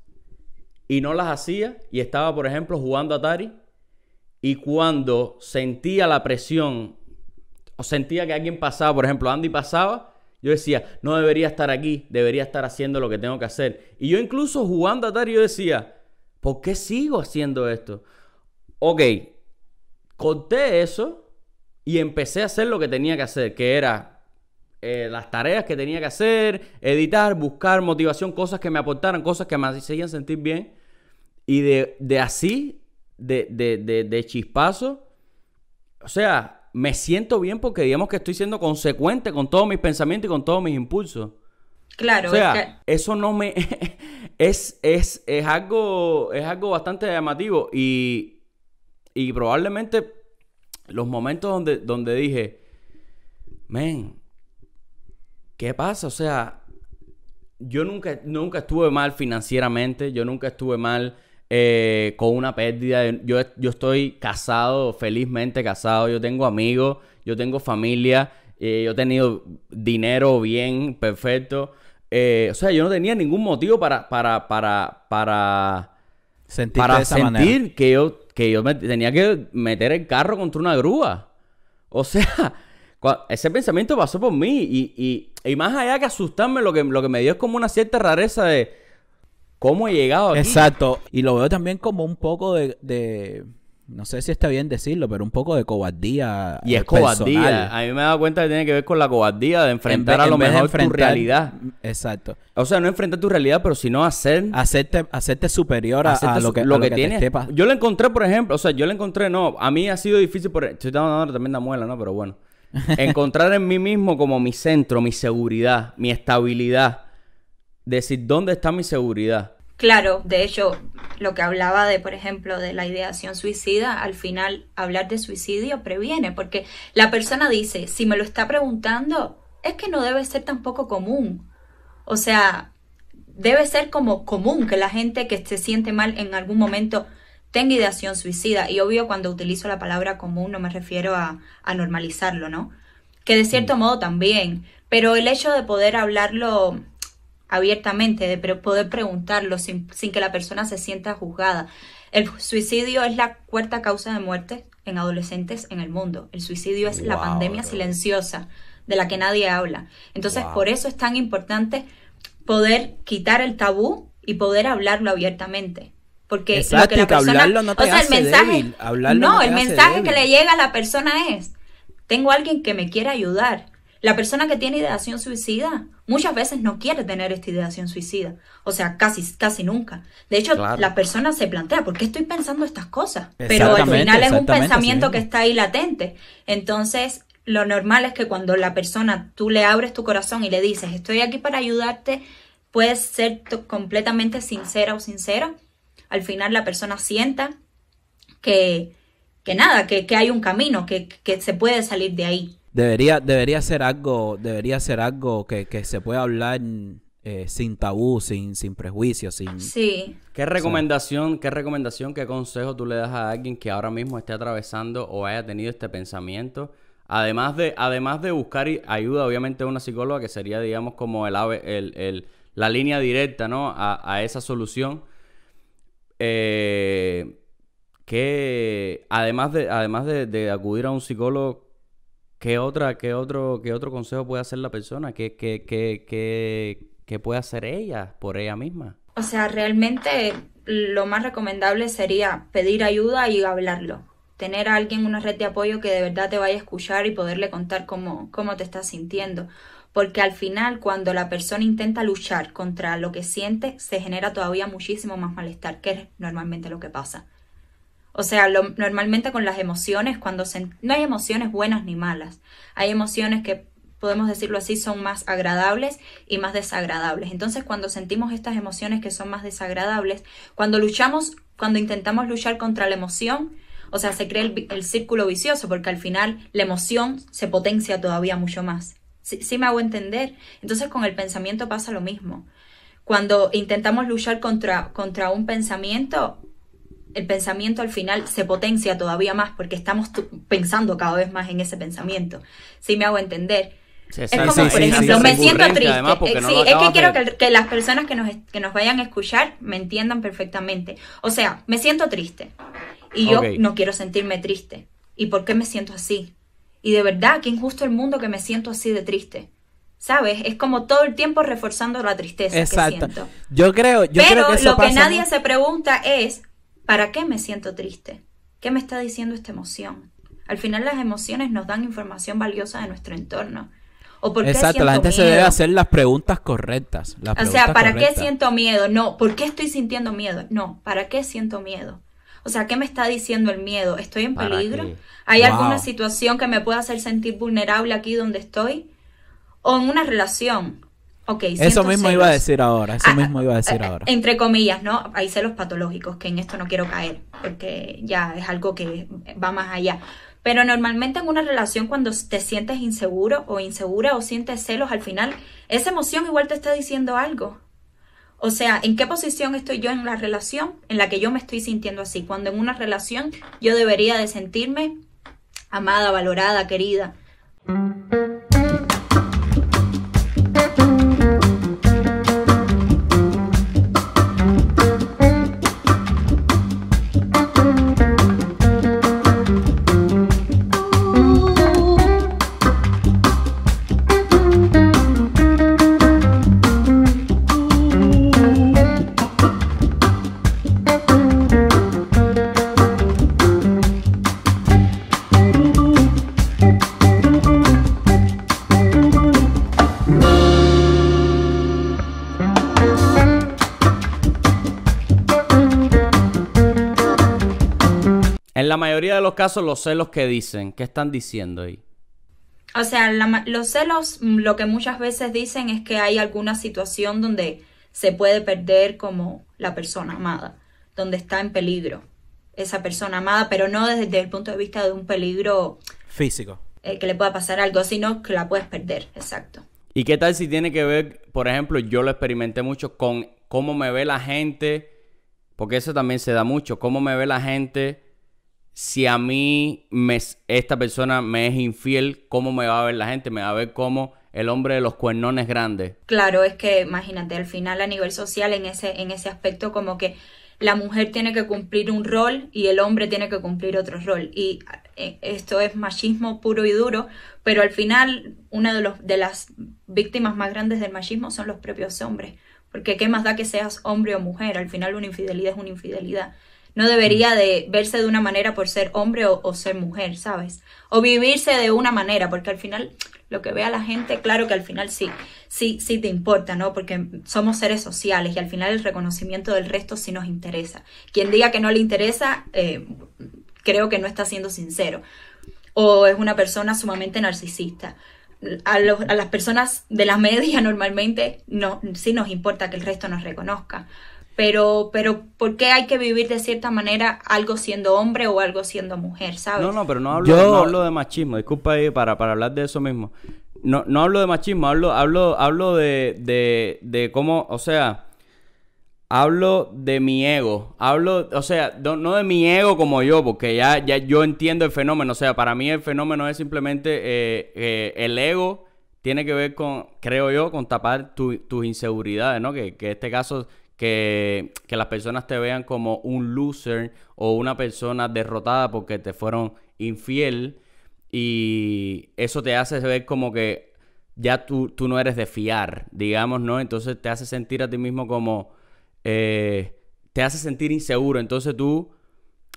y no las hacía. Y estaba, por ejemplo, jugando Atari. Y cuando sentía la presión, o sentía que alguien pasaba, por ejemplo, Andy pasaba, yo decía, no debería estar aquí, debería estar haciendo lo que tengo que hacer. Y yo incluso jugando a yo decía, ¿por qué sigo haciendo esto? Ok, conté eso y empecé a hacer lo que tenía que hacer, que era eh, las tareas que tenía que hacer, editar, buscar motivación, cosas que me aportaran, cosas que me hacían sentir bien. Y de, así, de, de chispazo, o sea, me siento bien porque digamos que estoy siendo consecuente con todos mis pensamientos y con todos mis impulsos. Claro. O sea, eso no me... es, es, es, algo, es algo bastante llamativo y, y probablemente los momentos donde, donde dije, men, ¿qué pasa? O sea, yo nunca, nunca estuve mal financieramente, yo nunca estuve mal eh, con una pérdida. Yo, yo estoy casado, felizmente casado, yo tengo amigos, yo tengo familia, eh, yo he tenido dinero bien, perfecto. Eh, o sea, yo no tenía ningún motivo para, para, para, para, sentir que yo, que yo tenía que meter el carro contra una grúa. O sea, ese pensamiento pasó por mí y, más allá que asustarme, lo que, lo que me dio es como una cierta rareza de, cómo he llegado aquí. Exacto. Y lo veo también como un poco de, no sé si está bien decirlo, pero un poco de cobardía. Eh, y es cobardía. A mí me he dado cuenta que tiene que ver con la cobardía de enfrentar a lo mejor tu realidad. Exacto. O sea, no enfrentar tu realidad, pero sino hacer. Hacerte, superior a, lo que, lo tienes. yo lo encontré, por ejemplo, o sea, yo lo encontré, no, a mí ha sido difícil, por, estoy dando también la muela, ¿no? Pero bueno. encontrar en mí mismo como mi centro, mi seguridad, mi estabilidad decir dónde está mi seguridad. Claro, de hecho, lo que hablaba de, por ejemplo, de la ideación suicida, al final hablar de suicidio previene, porque la persona dice, si me lo está preguntando, es que no debe ser tampoco común. O sea, debe ser como común que la gente que se siente mal en algún momento tenga ideación suicida. Y obvio, cuando utilizo la palabra común no me refiero a, a normalizarlo, ¿no? Que de cierto mm. modo también, pero el hecho de poder hablarlo abiertamente, de poder preguntarlo sin, que la persona se sienta juzgada. El suicidio es la cuarta causa de muerte en adolescentes en el mundo. El suicidio es la pandemia silenciosa de la que nadie habla. Entonces, por eso es tan importante poder quitar el tabú y poder hablarlo abiertamente. Porque que la persona, no o sea, el mensaje, no, el mensaje que le llega a la persona es, tengo alguien que me quiera ayudar, la persona que tiene ideación suicida muchas veces no quiere tener esta ideación suicida. O sea, casi, casi nunca. De hecho, la persona se plantea, ¿por qué estoy pensando estas cosas? Pero al final es un pensamiento que está ahí latente. Entonces, lo normal es que cuando la persona, tú le abres tu corazón y le dices, estoy aquí para ayudarte, puedes ser completamente sincera o sincero. Al final la persona sienta que, que nada, que, hay un camino, que se puede salir de ahí. Debería, debería ser algo, debería ser algo que, se pueda hablar eh, sin tabú, sin, sin prejuicio, sin... Sí. ¿Qué recomendación, qué recomendación, qué consejo tú le das a alguien que ahora mismo esté atravesando o haya tenido este pensamiento? Además de, además de buscar ayuda, obviamente, a una psicóloga, que sería, digamos, como el, el, el la línea directa, ¿no? A, esa solución. Eh, que además de, además de, de acudir a un psicólogo, ¿Qué, otra, otro, otro consejo puede hacer la persona? ¿Qué, qué, qué, qué puede hacer ella por ella misma? O sea, realmente lo más recomendable sería pedir ayuda y hablarlo. Tener a alguien una red de apoyo que de verdad te vaya a escuchar y poderle contar cómo, cómo te estás sintiendo. Porque al final, cuando la persona intenta luchar contra lo que siente, se genera todavía muchísimo más malestar, que es normalmente lo que pasa. O sea, normalmente con las emociones, cuando se, no hay emociones buenas ni malas, hay emociones que podemos decirlo así, son más agradables y más desagradables. Entonces, cuando sentimos estas emociones que son más desagradables, cuando luchamos, cuando intentamos luchar contra la emoción, o sea, se crea el, círculo vicioso, porque al final la emoción se potencia todavía mucho más. ¿Sí, me hago entender? Entonces, con el pensamiento pasa lo mismo. Cuando intentamos luchar contra, contra un pensamiento, el pensamiento al final se potencia todavía más porque estamos pensando cada vez más en ese pensamiento. Si me hago entender. es como, por ejemplo, me siento triste. Eh, es que quiero que, las personas que nos, que nos vayan a escuchar me entiendan perfectamente. O sea, me siento triste y yo no quiero sentirme triste. ¿Y por qué me siento así? Y de verdad, qué injusto el mundo que me siento así de triste. ¿Sabes? Es como todo el tiempo reforzando la tristeza que siento. Yo creo, yo Pero creo que lo que nadie se pregunta es ¿Para qué me siento triste? ¿Qué me está diciendo esta emoción? Al final las emociones nos dan información valiosa de nuestro entorno. ¿O por qué Exacto, la gente se debe hacer las preguntas correctas. o sea, ¿para qué siento miedo? No, ¿por qué estoy sintiendo miedo? No, ¿para qué siento miedo? O sea, ¿qué me está diciendo el miedo? ¿Estoy en peligro? ¿Hay alguna situación que me pueda hacer sentir vulnerable aquí donde estoy? O en una relación eso mismo iba a decir ahora, eso ah, mismo iba a decir eh, ahora. Entre comillas, ¿no? Hay celos patológicos, que en esto no quiero caer, porque ya es algo que va más allá. Pero normalmente en una relación cuando te sientes inseguro o insegura o sientes celos, al final esa emoción igual te está diciendo algo. O sea, ¿en qué posición estoy yo en la relación en la que yo me estoy sintiendo así? Cuando en una relación yo debería de sentirme amada, valorada, querida. la mayoría de los casos, los celos que dicen, ¿qué están diciendo ahí? O sea, los celos mm, lo que muchas veces dicen es que hay alguna situación donde se puede perder como la persona amada, donde está en peligro esa persona amada, pero no desde, el punto de vista de un peligro físico. Eh, que le pueda pasar algo, sino que la puedes perder, exacto. ¿Y qué tal si tiene que ver, por ejemplo, yo lo experimenté mucho con cómo me ve la gente, porque eso también se da mucho, cómo me ve la gente si a mí esta persona me es infiel, ¿cómo me va a ver la gente? Me va a ver como el hombre de los cuernones grande? Claro, es que imagínate, al final a nivel social en ese, aspecto como que la mujer tiene que cumplir un rol y el hombre tiene que cumplir otro rol. Y eh, esto es machismo puro y duro, pero al final una de las víctimas más grandes del machismo son los propios hombres. Porque qué más da que seas hombre o mujer, al final una infidelidad es una infidelidad. No debería mm. de verse de una manera por ser hombre o, ser mujer, ¿sabes? O vivirse de una manera, porque al final lo que ve a la gente, claro que al final sí, sí, sí te importa, ¿no? Porque somos seres sociales y al final el reconocimiento del resto sí nos interesa. Quien diga que no le interesa, eh, creo que no está siendo sincero. O es una persona sumamente narcisista. A, a, las personas de la media normalmente no, sí nos importa que el resto nos reconozca, pero, pero ¿por qué hay que vivir de cierta manera algo siendo hombre o algo siendo mujer, sabes? No, no, pero no hablo, hablo de machismo, disculpa ahí para, para hablar de eso mismo. No, hablo de machismo, hablo, hablo, hablo de, cómo, o sea, hablo de mi ego. Hablo, o sea, no, de mi ego como yo, porque ya, ya yo entiendo el fenómeno. O sea, para mí el fenómeno es simplemente eh, eh, el ego tiene que ver con, creo yo, con tapar tus inseguridades, ¿no? Que, que este caso que, las personas te vean como un loser o una persona derrotada porque te fueron infiel y eso te hace ver como que ya tú, no eres de fiar, digamos, ¿no? Entonces te hace sentir a ti mismo como... Eh, te hace sentir inseguro, entonces tú...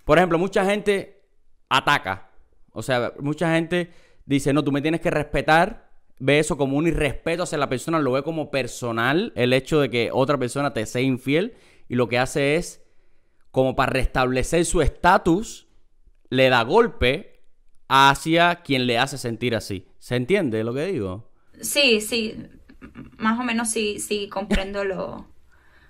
Por ejemplo, mucha gente ataca. O sea, mucha gente dice, no, tú me tienes que respetar ve eso como un irrespeto hacia la persona, lo ve como personal el hecho de que otra persona te sea infiel y lo que hace es como para restablecer su estatus, le da golpe hacia quien le hace sentir así. ¿Se entiende lo que digo? Sí, sí, más o menos sí, sí comprendo lo,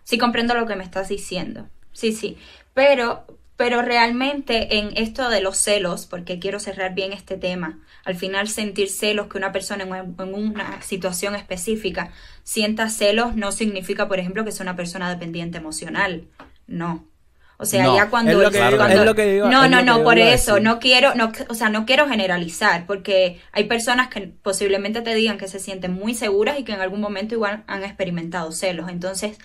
sí comprendo lo que me estás diciendo. Sí, sí, pero pero realmente en esto de los celos, porque quiero cerrar bien este tema, al final sentir celos que una persona en una situación específica sienta celos no significa, por ejemplo, que sea una persona dependiente emocional. No, o sea, ya cuando, no, no, no, por eso no quiero, no, o sea, no quiero generalizar porque hay personas que posiblemente te digan que se sienten muy seguras y que en algún momento igual han experimentado celos. Entonces,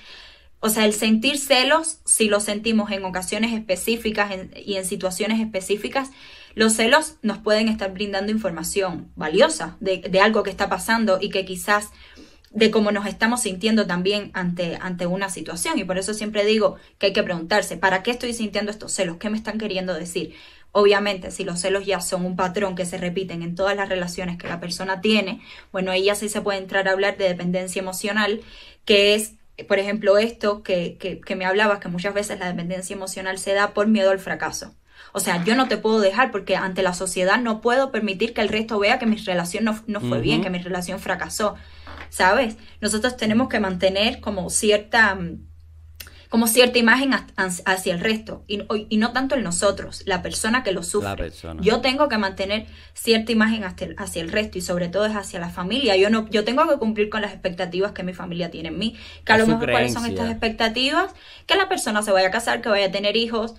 o sea, el sentir celos, si lo sentimos en ocasiones específicas y en situaciones específicas, los celos nos pueden estar brindando información valiosa de, algo que está pasando y que quizás de cómo nos estamos sintiendo también ante, ante una situación. Y por eso siempre digo que hay que preguntarse, ¿para qué estoy sintiendo estos celos? ¿Qué me están queriendo decir? Obviamente, si los celos ya son un patrón que se repiten en todas las relaciones que la persona tiene, bueno, ahí ya sí se puede entrar a hablar de dependencia emocional, que es por ejemplo, esto que, que, me hablabas, que muchas veces la dependencia emocional se da por miedo al fracaso. O sea, yo no te puedo dejar porque ante la sociedad no puedo permitir que el resto vea que mi relación no, fue bien, que mi relación fracasó. ¿Sabes? Nosotros tenemos que mantener como cierta mm, como cierta imagen hacia el resto y, no tanto en nosotros, la persona que lo sufre. Yo tengo que mantener cierta imagen hacia el, resto y sobre todo es hacia la familia. Yo no yo tengo que cumplir con las expectativas que mi familia tiene en mí, que a lo mejor cuáles son estas expectativas, que la persona se vaya a casar, que vaya a tener hijos,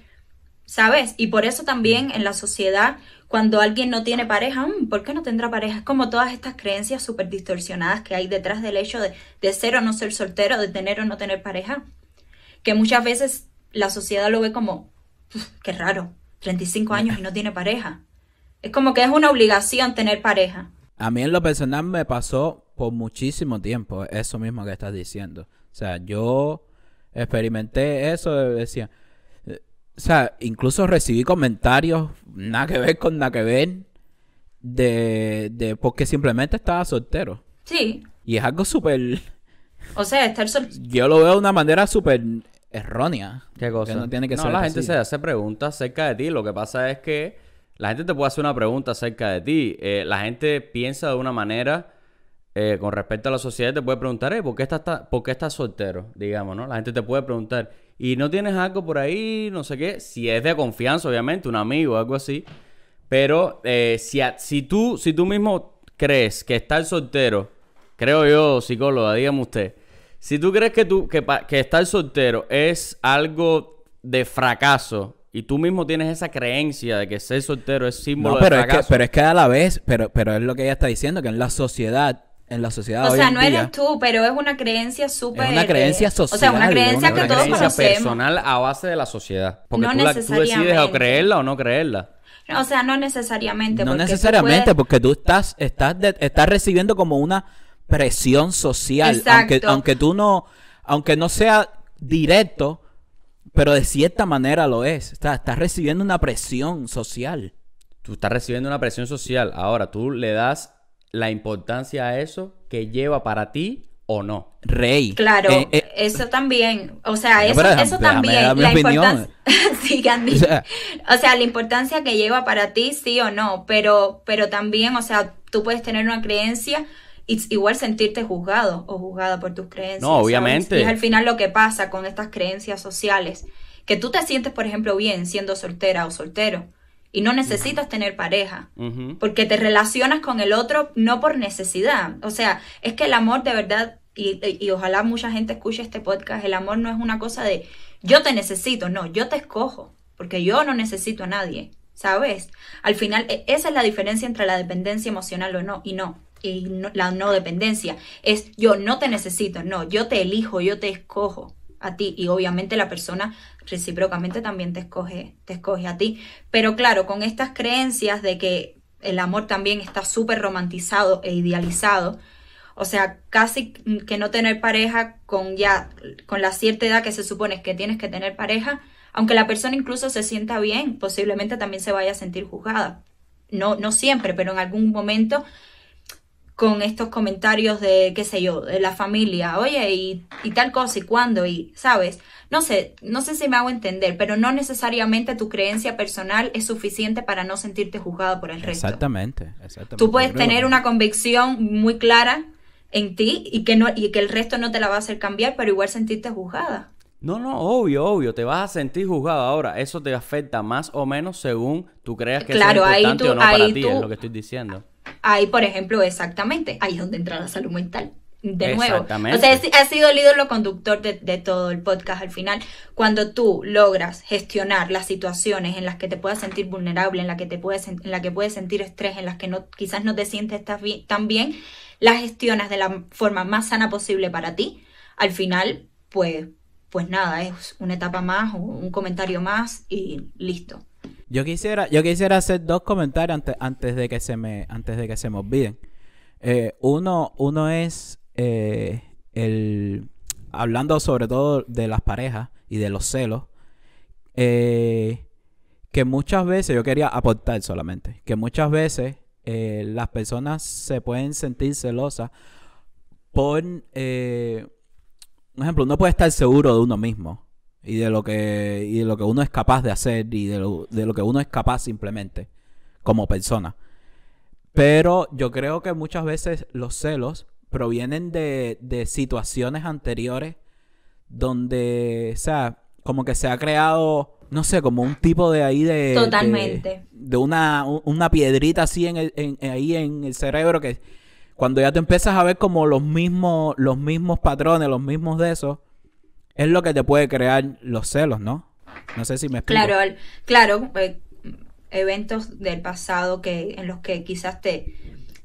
¿sabes? Y por eso también mm. en la sociedad cuando alguien no tiene pareja, mm, ¿por qué no tendrá pareja? Es como todas estas creencias súper distorsionadas que hay detrás del hecho de, de, ser o no ser soltero, de tener o no tener pareja que muchas veces la sociedad lo ve como, qué raro, 35 años y no tiene pareja. Es como que es una obligación tener pareja. A mí en lo personal me pasó por muchísimo tiempo eso mismo que estás diciendo. O sea, yo experimenté eso, decía, o sea, incluso recibí comentarios, nada que ver con nada que ver, de, de porque simplemente estaba soltero. Sí. Y es algo súper... O sea, estar soltero... Yo lo veo de una manera súper errónea. ¿Qué cosa? no tiene que la gente se hace preguntas acerca de ti. Lo que pasa es que la gente te puede hacer una pregunta acerca de ti. Eh, la gente piensa de una manera eh, con respecto a la sociedad. Te puede preguntar, eh, ¿por, qué estás, ¿por qué estás soltero? Digamos, ¿no? La gente te puede preguntar, ¿y no tienes algo por ahí? No sé qué. Si es de confianza, obviamente, un amigo, algo así. Pero si, si, tú, si tú mismo crees que estar soltero, creo yo, psicóloga, dígame usted, si tú crees que, tú, que, que estar soltero es algo de fracaso, y tú mismo tienes esa creencia de que ser soltero es símbolo pero de fracaso. Es que, pero es que a la vez, pero, pero es lo que ella está diciendo, que en la sociedad, en la sociedad O sea, no eres tú, pero es una creencia súper... Es una eh, creencia social. O sea, una creencia que todos conocemos. personal a base de la sociedad. Porque tú, decides o creerla o no creerla. o sea, no necesariamente. No necesariamente, porque tú estás, estás, estás recibiendo como una presión social. Aunque, aunque tú no, aunque no sea directo, pero de cierta manera lo es. Estás, recibiendo una presión social. Tú estás recibiendo una presión social. Ahora, tú le das la importancia a eso que lleva para ti o no. Rey. Claro, eh, eh, eso también. O sea, eso, eso también. La importancia. sí, O sea, o sea, la importancia que lleva para ti, sí o no. Pero, pero también, o sea, tú puedes tener una creencia igual sentirte juzgado o juzgada por tus creencias. No, obviamente. Y es al final lo que pasa con estas creencias sociales, que tú te sientes, por ejemplo, bien siendo soltera o soltero y no necesitas tener pareja, porque te relacionas con el otro no por necesidad. O sea, es que el amor de verdad, y ojalá mucha gente escuche este podcast, el amor no es una cosa de yo te necesito, no, yo te escojo, porque yo no necesito a nadie, ¿sabes? Al final, e, esa es la diferencia entre la dependencia emocional o no, y no y la no dependencia. Es yo no te necesito, no, yo te elijo, yo te escojo a ti y obviamente la persona recíprocamente también te escoge, te escoge a ti. Pero claro, con estas creencias de que el amor también está súper romantizado e idealizado, o sea, casi que no tener pareja con ya, con la cierta edad que se supone que tienes que tener pareja, aunque la persona incluso se sienta bien, posiblemente también se vaya a sentir juzgada. No, no siempre, pero en algún momento con estos comentarios de, qué sé yo, de la familia, oye, y, tal cosa, y cuando y, ¿sabes? No sé, no sé si me hago entender, pero no necesariamente tu creencia personal es suficiente para no sentirte juzgado por el resto. Exactamente, exactamente. Tú puedes tener una convicción muy clara en ti y que, no, y que el resto no te la va a hacer cambiar, pero igual sentirte juzgada. No, no, obvio, obvio, te vas a sentir juzgado ahora. Eso te afecta más o menos según tú creas que es importante o no para ti, tú, es lo que estoy diciendo. Ahí, por ejemplo, exactamente, ahí es donde entra la salud mental. De nuevo, o sea, ha sido el ídolo conductor de, todo el podcast al final. Cuando tú logras gestionar las situaciones en las que te puedas sentir vulnerable, en las que te puedes, en la que puedes sentir estrés, en las que no, quizás no te sientes tan bien, las gestionas de la forma más sana posible para ti, al final, pues, pues nada, es una etapa más, un comentario más y listo. Yo quisiera, yo quisiera hacer dos comentarios antes, de que se me, antes de que se me olviden. Eh, uno, es eh, el hablando sobre todo de las parejas y de los celos. Eh, que muchas veces, yo quería aportar solamente, que muchas veces las personas se pueden sentir celosas por un ejemplo, uno puede estar seguro de uno mismo y de lo que lo que uno es capaz de hacer y de lo, de lo que uno es capaz simplemente como persona. Pero yo creo que muchas veces los celos provienen de, situaciones anteriores donde, o sea, como que se ha creado, no sé, como un tipo de ahí de... Totalmente. De, una, una, piedrita así en el, en, ahí en el cerebro que cuando ya te empiezas a ver como los mismos, los mismos patrones, los mismos de esos, es lo que te puede crear los celos, ¿no? No sé si me explico. Claro, claro, eh, eventos del pasado que en los que quizás te,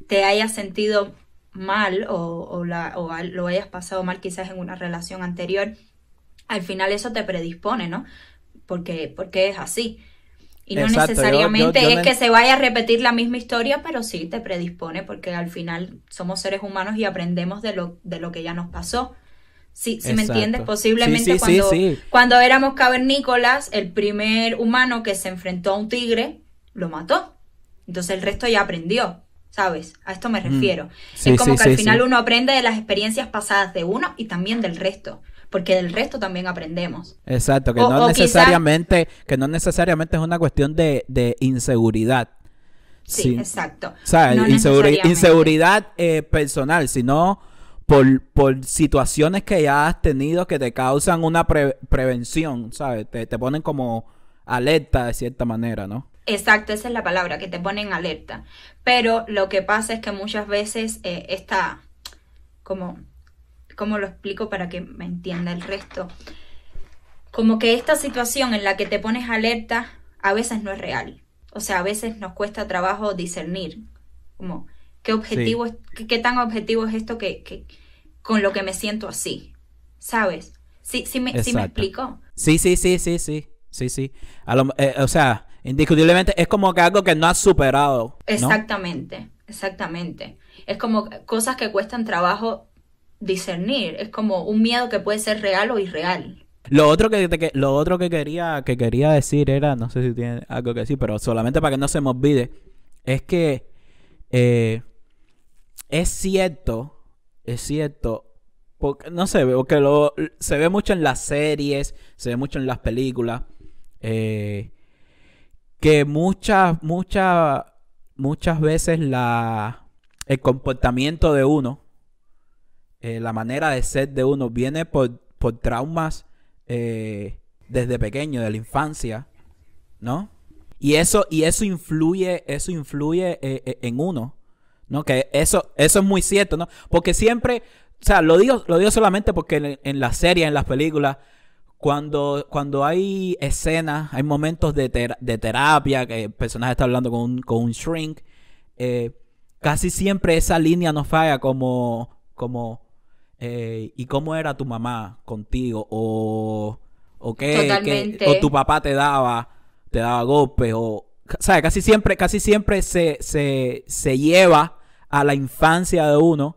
te hayas sentido mal o, lo hayas pasado mal quizás en una relación anterior, al final eso te predispone, ¿no? Porque, porque es así. Y no necesariamente es que se vaya a repetir la misma historia, pero sí te predispone porque al final somos seres humanos y aprendemos de lo, de lo que ya nos pasó. Sí, si me entiendes, posiblemente cuando, éramos cavernícolas, el primer humano que se enfrentó a un tigre lo mató. Entonces el resto ya aprendió, ¿sabes? A esto me mm. refiero. es como que al final uno aprende de las experiencias pasadas de uno y también del resto porque del resto también aprendemos. Exacto, que no necesariamente, que no necesariamente es una cuestión de, inseguridad. Sí, exacto. O sea, inseguridad eh, personal, sino por, situaciones que ya has tenido que te causan una prevención, ¿sabes? Te, te ponen como alerta de cierta manera, ¿no? Exacto, esa es la palabra, que te ponen alerta. Pero lo que pasa es que muchas veces eh, esta... como, ¿cómo lo explico para que me entienda el resto? Como que esta situación en la que te pones alerta a veces no es real. O sea, a veces nos cuesta trabajo discernir. Como, ¿Qué objetivo tan objetivo es esto que, con lo que me siento así? ¿Sabes? Sí, sí me, sí me explico. Sí, sí, sí, sí, sí. Sí, sí. Eh, o sea, indiscutiblemente es como que algo que no has superado. Exactamente, exactamente. Es como cosas que cuestan trabajo discernir. Es como un miedo que puede ser real o irreal. Lo otro que, lo otro que quería que quería decir era, no sé si tiene algo que decir, pero solamente para que no se me olvide, es que eh, es cierto, es cierto, porque no sé, porque lo, se ve mucho en las series, se ve mucho en las películas, eh, que muchas, muchas, muchas veces la, el comportamiento de uno, eh, la manera de ser de uno, viene por, traumas eh, desde pequeño, de la infancia, ¿no? Y eso, y eso influye, eso influye en uno ¿no? Que eso, eso es muy cierto, ¿no? Porque siempre, o sea, lo digo, lo digo solamente porque en, las series, en las películas, cuando, cuando hay escenas, hay momentos de, de terapia, que el personaje está hablando con un, con un shrink, eh, casi siempre esa línea nos falla como, como, eh, ¿y cómo era tu mamá contigo? O, o qué, o tu papá te daba, te daba golpes, o, Casi siempre, casi siempre se, se, lleva a la infancia de uno,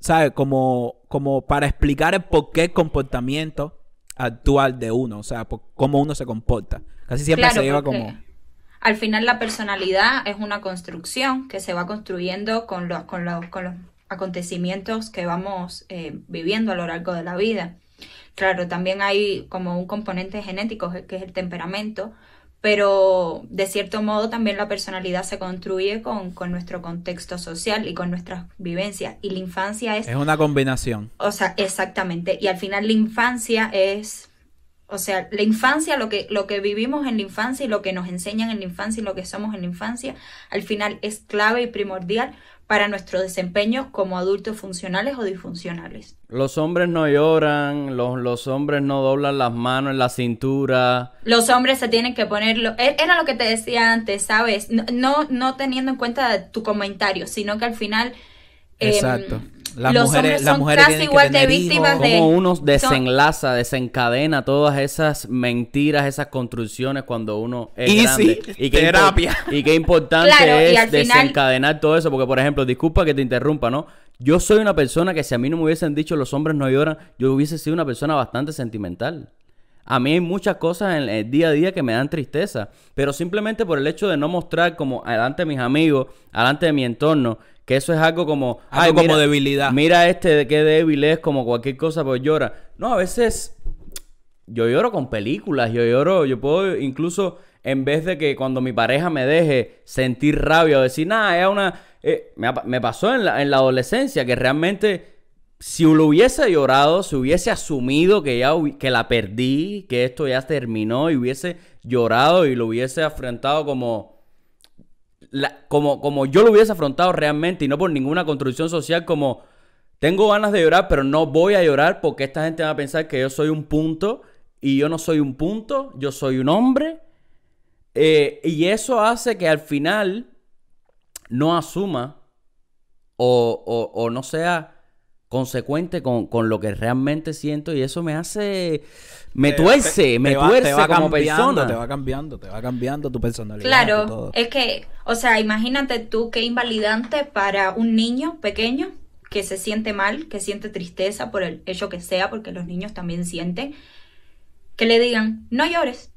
sabe Como, como para explicar el por qué comportamiento actual de uno, o sea, cómo uno se comporta. Casi siempre se lleva como... Al final la personalidad es una construcción que se va construyendo con, los, con, los, con los acontecimientos que vamos eh, viviendo a lo largo de la vida. Claro, también hay como un componente genético que es el temperamento, pero de cierto modo también la personalidad se construye con, nuestro contexto social y con nuestras vivencias. Y la infancia es... Es una combinación. O sea, exactamente. Y al final la infancia es... O sea, la infancia, lo que, lo que vivimos en la infancia y lo que nos enseñan en la infancia y lo que somos en la infancia, al final es clave y primordial para nuestro desempeño como adultos funcionales o disfuncionales. Los hombres no lloran, los, los hombres no doblan las manos en la cintura. Los hombres se tienen que ponerlo. E, era lo que te decía antes, ¿sabes? No, no, teniendo en cuenta tu comentario, sino que al final. Em, Exacto los mujeres, hombres son las mujeres casi igual de víctimas de... Como uno desenlaza, desencadena todas esas mentiras, esas construcciones cuando uno es grande. Y qué terapia. Y qué importante es desencadenar todo eso. Porque, por ejemplo, disculpa que te interrumpa, ¿no? Yo soy una persona que si a mí no me hubiesen dicho los hombres no lloran, yo hubiese sido una persona bastante sentimental. A mí hay muchas cosas en el día a día que me dan tristeza, pero simplemente por el hecho de no mostrar como adelante de mis amigos, adelante de mi entorno, que eso es algo como... Algo como debilidad. Mira este, de qué débil es, como cualquier cosa, pues llora. No, a veces yo lloro con películas, yo lloro, yo puedo incluso en vez de que cuando mi pareja me deje sentir rabia o decir, nada, es una... Eh", me, pasó en la, adolescencia que realmente si lo hubiese llorado, si hubiese asumido que ya que la perdí, que esto ya terminó y hubiese llorado y lo hubiese afrontado como como, como yo lo hubiese afrontado realmente y no por ninguna construcción social como tengo ganas de llorar, pero no voy a llorar porque esta gente va a pensar que yo soy un punto y yo no soy un punto, yo soy un hombre. Eh, y eso hace que al final no asuma o, o no sea consecuente con, lo que realmente siento y eso me hace, me tuerce, me tuerce como persona. Te va cambiando, te va cambiando tu personalidad. Claro, es que, o sea, imagínate tú qué invalidante para un niño pequeño que se siente mal, que siente tristeza por el hecho que sea, porque los niños también sienten, que le digan, no llores.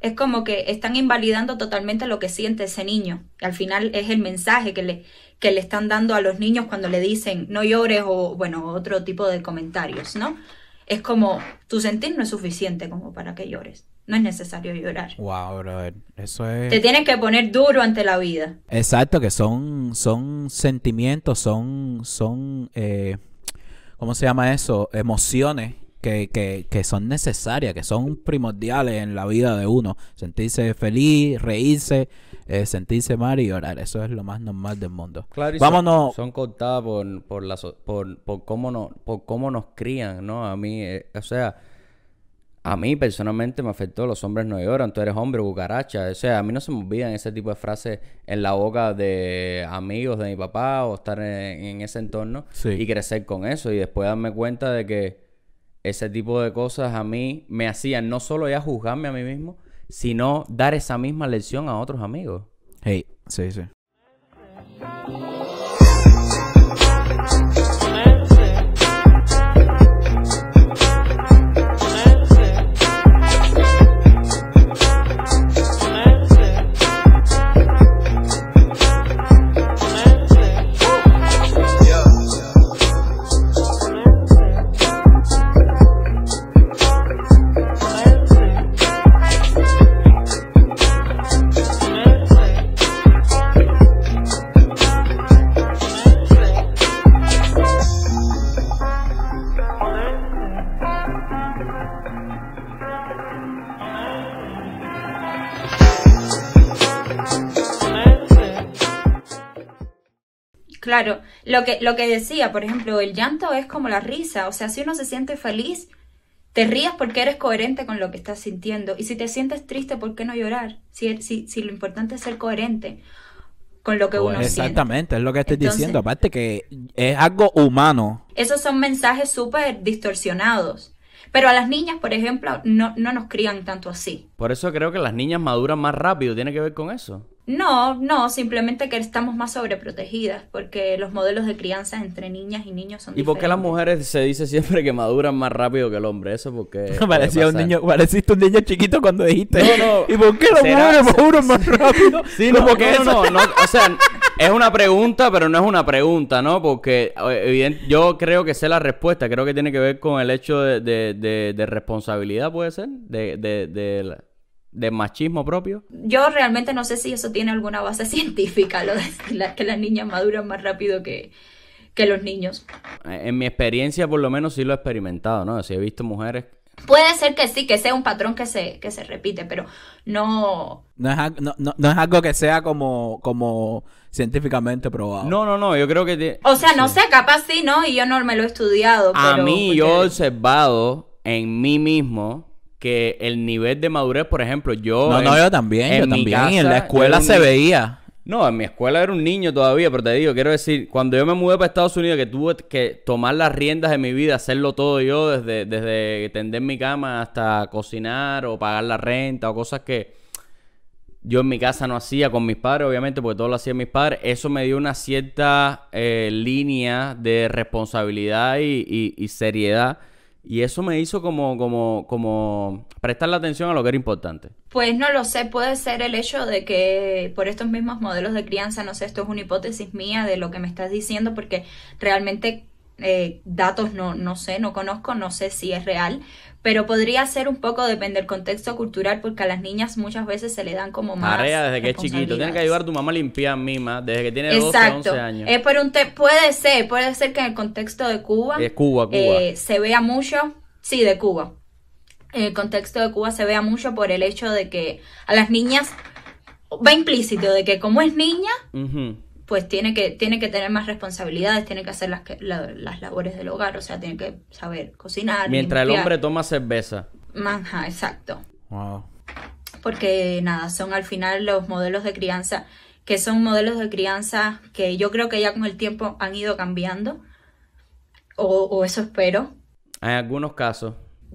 Es como que están invalidando totalmente lo que siente ese niño. Al final es el mensaje que le, que le están dando a los niños cuando le dicen no llores o, bueno, otro tipo de comentarios, ¿no? Es como, tu sentir no es suficiente como para que llores. No es necesario llorar. Wow, brother. Eso es. Te tienes que poner duro ante la vida. Exacto, que son, son sentimientos, son, son, eh, ¿cómo se llama eso? Emociones que, que, que, son necesarias, que son primordiales en la vida de uno. Sentirse feliz, reírse, eh, sentirse mal y llorar. Eso es lo más normal del mundo. Claro, y Vámonos. Son, cortadas por, por, por, por, cómo nos, por cómo nos crían, ¿no? A mí, eh, o sea, a mí personalmente me afectó, los hombres no lloran, tú eres hombre, bucaracha. O sea, a mí no se me olvidan ese tipo de frases en la boca de amigos de mi papá o estar en, ese entorno y crecer con eso y después darme cuenta de que ese tipo de cosas a mí me hacían no solo ya juzgarme a mí mismo, sino dar esa misma lección a otros amigos. Hey, sí, sí. Claro, lo que, lo que decía, por ejemplo, el llanto es como la risa, o sea, si uno se siente feliz, te rías porque eres coherente con lo que estás sintiendo, y si te sientes triste, ¿por qué no llorar? Si, er, si, si lo importante es ser coherente con lo que pues uno siente. Exactamente, es lo que estoy diciendo, aparte que es algo humano. Esos son mensajes súper distorsionados. Pero a las niñas, por ejemplo, no, no nos crían tanto así. Por eso creo que las niñas maduran más rápido, tiene que ver con eso. No, no, simplemente que estamos más sobreprotegidas porque los modelos de crianza entre niñas y niños son ¿Y por qué las mujeres se dice siempre que maduran más rápido que el hombre? Eso porque... Parecía un niño, pareciste un niño chiquito cuando dijiste... No, no. ¿Y por qué las mujeres maduran más rápido? sí, no, porque eso... no, o sea, es una pregunta, pero no es una pregunta, ¿no? Porque eh, yo creo que sé la respuesta. Creo que tiene que ver con el hecho de, de, de, responsabilidad, ¿puede ser? De, de, de machismo propio? Yo realmente no sé si eso tiene alguna base científica, lo de que las niñas maduran más rápido que, que los niños. Eh, en mi experiencia, por lo menos, sí lo he experimentado, ¿no? Sí he visto mujeres Puede ser que sí, que sea un patrón que se, que se repite, pero no... No es, algo que sea como, como científicamente probado. No, no, no, yo creo que... O sea, no sé, capaz sí, ¿no? Y yo no me lo he estudiado. A mí yo he observado en mí mismo que el nivel de madurez, por ejemplo, yo... No, no, yo también, yo también. en la escuela se veía. No, en mi escuela era un niño todavía, pero te digo, quiero decir, cuando yo me mudé para Estados Unidos, que tuve que tomar las riendas de mi vida, hacerlo todo yo, desde, desde tender mi cama hasta cocinar o pagar la renta o cosas que yo en mi casa no hacía con mis padres, obviamente, porque todo lo hacía mis padres, eso me dio una cierta eh, línea de responsabilidad y seriedad y eso me hizo como, como, como prestar la atención a lo que era importante. Pues no lo sé, puede ser el hecho de que por estos mismos modelos de crianza, no sé, esto es una hipótesis mía de lo que me estás diciendo, porque realmente eh, datos no, no sé, no conozco, no sé si es real, pero podría ser un poco depende del contexto cultural porque a las niñas muchas veces se le dan como más Tarea desde que es chiquito, tiene que ayudar a tu mamá a limpiar mima desde que tiene 12 Exacto. 11 años. Es por un puede ser, puede ser que en el contexto de Cuba, es Cuba, Cuba. Eh, se vea mucho, sí, de Cuba. En el contexto de Cuba se vea mucho por el hecho de que a las niñas va implícito de que como es niña, pues tiene que, tiene que tener más responsabilidades, tiene que hacer las, labores del hogar, o sea, tiene que saber cocinar. Mientras el hombre toma cerveza. Manja, exacto. Wow. Porque nada, son al final los modelos de crianza, que son modelos de crianza que yo creo que ya con el tiempo han ido cambiando, o, eso espero. En algunos casos.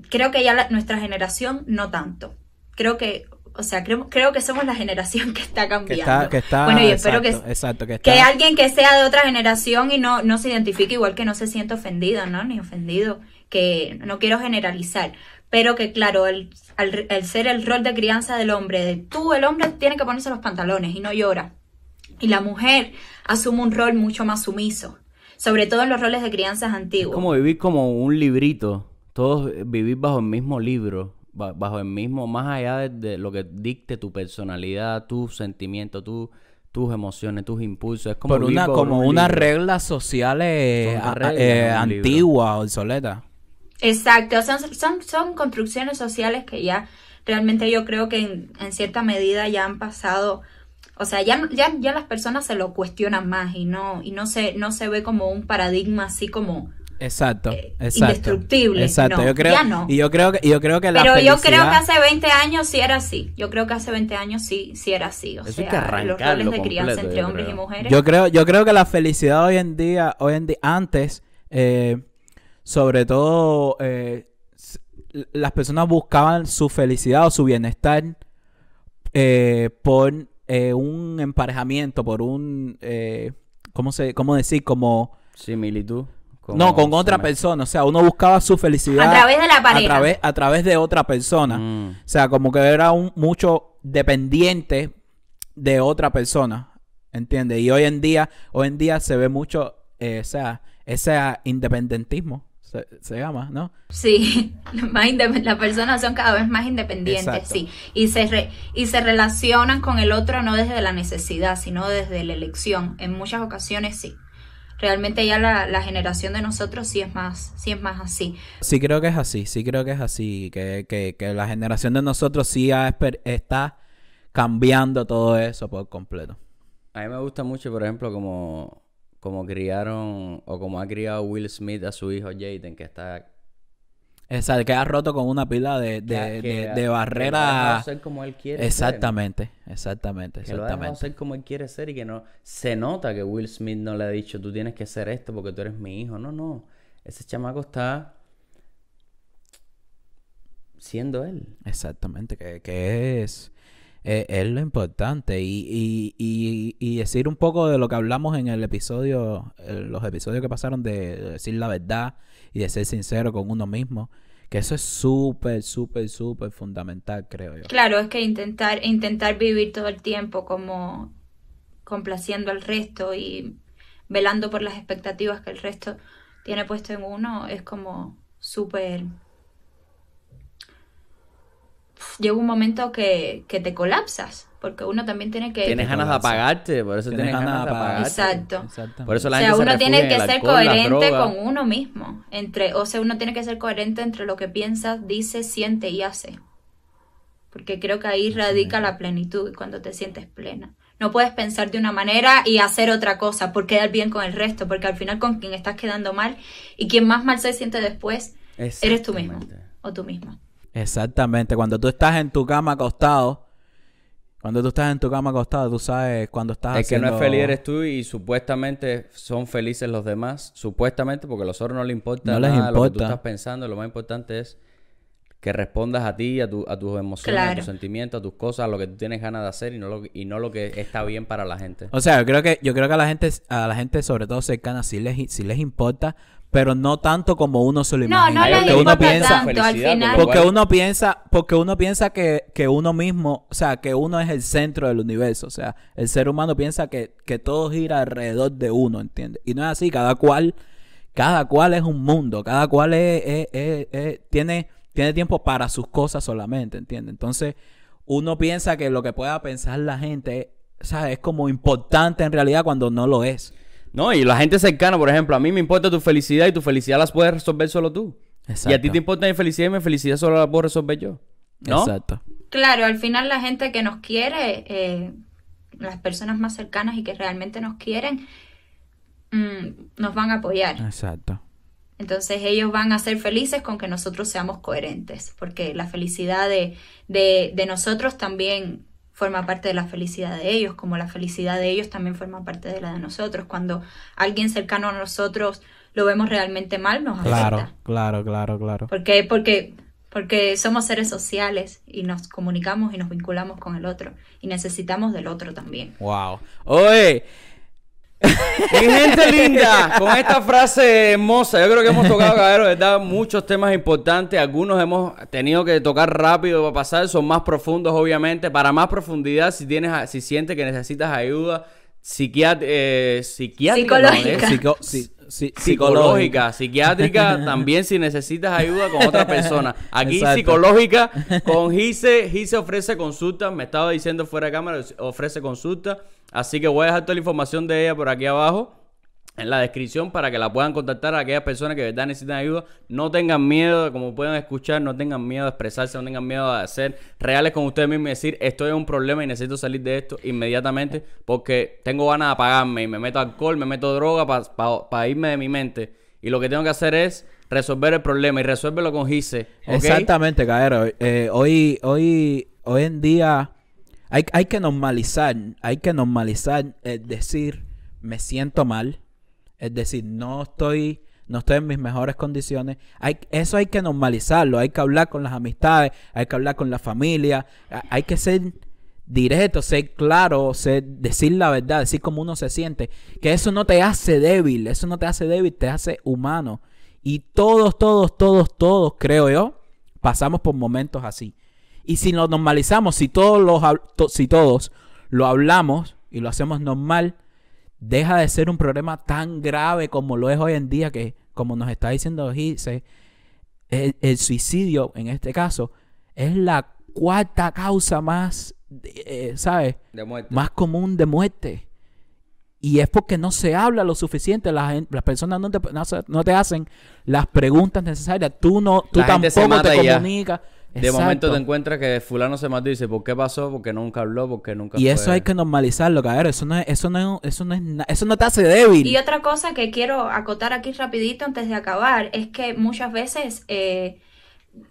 Creo que ya nuestra generación no tanto. Creo que o sea, creo, que somos la generación que está cambiando. Que que bueno, y espero que, que, alguien que sea de otra generación y no, no se identifique igual que no se sienta ofendido, ¿no? Ni ofendido, que no quiero generalizar, pero que claro, el, al, ser el rol de crianza del hombre, de tú el hombre tiene que ponerse los pantalones y no llora. Y la mujer asume un rol mucho más sumiso, sobre todo en los roles de crianzas antiguos. Es como vivir como un librito, todos vivir bajo el mismo libro bajo el mismo, más allá de, lo que dicte tu personalidad, tus sentimientos, tus emociones, tus impulsos. Es como una, como unas reglas sociales eh, o Exacto, son, son, son, construcciones sociales que ya realmente yo creo que en, en cierta medida ya han pasado o sea, ya, ya, ya, las personas se lo cuestionan más y no, y no se, no se ve como un paradigma así como eh, exacto, indestructible. Exacto, yo creo, que, yo creo que Pero yo creo que hace 20 años sí era así. Yo creo que hace 20 años sí, sí era así. O sea, los roles de crianza entre hombres y mujeres. Yo creo, yo creo que la felicidad hoy en día, hoy en día, antes, eh, sobre todo, eh, las personas buscaban su felicidad o su bienestar por un emparejamiento, por un, ¿cómo, se, ¿cómo decir? Como... Similitud no, con otra persona. O sea, uno buscaba su felicidad. A través de la pareja. A través, de otra persona. Mm. O sea, como que era un, mucho dependiente de otra persona. ¿Entiendes? Y hoy en día, hoy en día se ve mucho eh, ese independentismo. Se, llama, ¿no? Sí, más las personas son cada vez más independientes, sí, y se, y se relacionan con el otro no desde la necesidad, sino desde la elección, en muchas ocasiones sí realmente ya la, generación de nosotros sí es más, sí es más así. Sí creo que es así, sí creo que es así, que, la generación de nosotros sí está cambiando todo eso por completo. A mí me gusta mucho, por ejemplo, como, como criaron o como ha criado Will Smith a su hijo Jaden, que está Exacto, queda roto con una pila de, de, de, de ser como él quiere Exactamente, ser, exactamente, exactamente. Que lo ser como él quiere ser y que no. Se nota que Will Smith no le ha dicho, tú tienes que ser esto porque tú eres mi hijo. No, no. Ese chamaco está siendo él. Exactamente, que, es, es, lo importante. Y, y, decir un poco de lo que hablamos en el episodio, los episodios que pasaron de decir la verdad y de ser sincero con uno mismo. Que eso es súper, súper, súper fundamental, creo yo. Claro, es que intentar, intentar vivir todo el tiempo como complaciendo al resto y velando por las expectativas que el resto tiene puesto en uno es como súper llega un momento que, te colapsas. Porque uno también tiene que... Tienes ganas de apagarte, por eso tienes, ganas, de apagarte. Exacto. Por eso la o sea, uno tiene que ser coherente con uno mismo. Entre, o sea, uno tiene que ser coherente entre lo que piensas, dice, siente y hace. Porque creo que ahí radica la plenitud, cuando te sientes plena. No puedes pensar de una manera y hacer otra cosa por quedar bien con el resto, porque al final con quien estás quedando mal y quien más mal se siente después, eres tú mismo o tú misma. Exactamente, cuando tú estás en tu cama acostado, cuando tú estás en tu cama acostado, tú sabes cuando estás el que no es feliz eres tú y supuestamente son felices los demás, supuestamente porque a los otros no les importa nada lo que tú estás pensando, lo más importante es que respondas a ti, a, tu, tus emociones, a tus sentimientos, a tus cosas, a lo que tú tienes ganas de hacer y no lo, y no lo que está bien para la gente. O sea, yo creo que yo creo que a la gente a la gente sobre todo cercana sí les sí les importa, pero no tanto como uno se lo imagina. No, porque uno piensa, Porque uno piensa, que, uno mismo, o sea, que uno es el centro del universo. O sea, el ser humano piensa que, todo gira alrededor de uno, ¿entiendes? Y no es así, cada cual, cada cual es un mundo, cada cual es, tiene, tiene tiempo para sus cosas solamente, ¿entiendes? Entonces, uno piensa que lo que pueda pensar la gente, es como importante en realidad cuando no lo es. No, y la gente cercana, por ejemplo, a mí me importa tu felicidad y tu felicidad las puedes resolver solo tú. Exacto. Y a ti te importa mi felicidad y mi felicidad solo la puedo resolver yo. ¿No? Exacto. Claro, al final la gente que nos quiere, eh, las personas más cercanas y que realmente nos quieren, mm, nos van a apoyar. Exacto. Entonces ellos van a ser felices con que nosotros seamos coherentes, porque la felicidad de nosotros también forma parte de la felicidad de ellos, como la felicidad de ellos también forma parte de la de nosotros. Cuando alguien cercano a nosotros lo vemos realmente mal, nos afecta. Claro, claro, claro, claro. Porque, porque, porque somos seres sociales y nos comunicamos y nos vinculamos con el otro y necesitamos del otro también. Wow. Oye, mi gente linda, con esta frase hermosa, yo creo que hemos tocado, cabrón, ¿verdad? Muchos temas importantes. Algunos hemos tenido que tocar rápido para pasar, son más profundos, obviamente. Para más profundidad, si tienes, si sientes que necesitas ayuda psiquiatra, eh, psiquiátrica, ¿eh? psicológica psicológica, psiquiátrica, también si necesitas ayuda con otra persona. Aquí psicológica, con Gise, Gise ofrece consulta me estaba diciendo fuera de cámara, ofrece consulta así que voy a dejar toda la información de ella por aquí abajo en la descripción para que la puedan contactar a aquellas personas que de verdad necesitan ayuda. No tengan miedo, como pueden escuchar, no tengan miedo a expresarse, no tengan miedo a ser reales con ustedes mismos y decir, esto es un problema y necesito salir de esto inmediatamente porque tengo ganas de apagarme y me meto alcohol, me meto droga para irme de mi mente. Y lo que tengo que hacer es resolver el problema y resuélvelo con Gise. Exactamente, Caero. Eh, hoy, hoy, hoy en día hay, hay que normalizar, hay que normalizar decir, me siento mal es decir, no estoy, no estoy en mis mejores condiciones. Hay, eso hay que normalizarlo, hay que hablar con las amistades, hay que hablar con la familia, hay que ser directo, ser claro, ser, decir la verdad, decir cómo uno se siente. Que eso no te hace débil, eso no te hace débil, te hace humano. Y todos, todos, todos, todos, creo yo, pasamos por momentos así. Y si lo normalizamos, si todos, los, si todos lo hablamos y lo hacemos normal, deja de ser un problema tan grave como lo es hoy en día, que como nos está diciendo Gise, e, el, suicidio en este caso es la cuarta causa más, eh, ¿sabes? Más común de muerte. Y es porque no se habla lo suficiente, las personas no te, no, te, hacen las preguntas necesarias, tú, no, tú tampoco te de momento te encuentras que fulano se mató y dice, ¿por qué pasó? Porque nunca habló, porque nunca Y eso hay que normalizarlo, cabrón. Eso no eso no eso no eso no te hace débil. Y otra cosa que quiero acotar aquí rapidito antes de acabar es que muchas veces eh,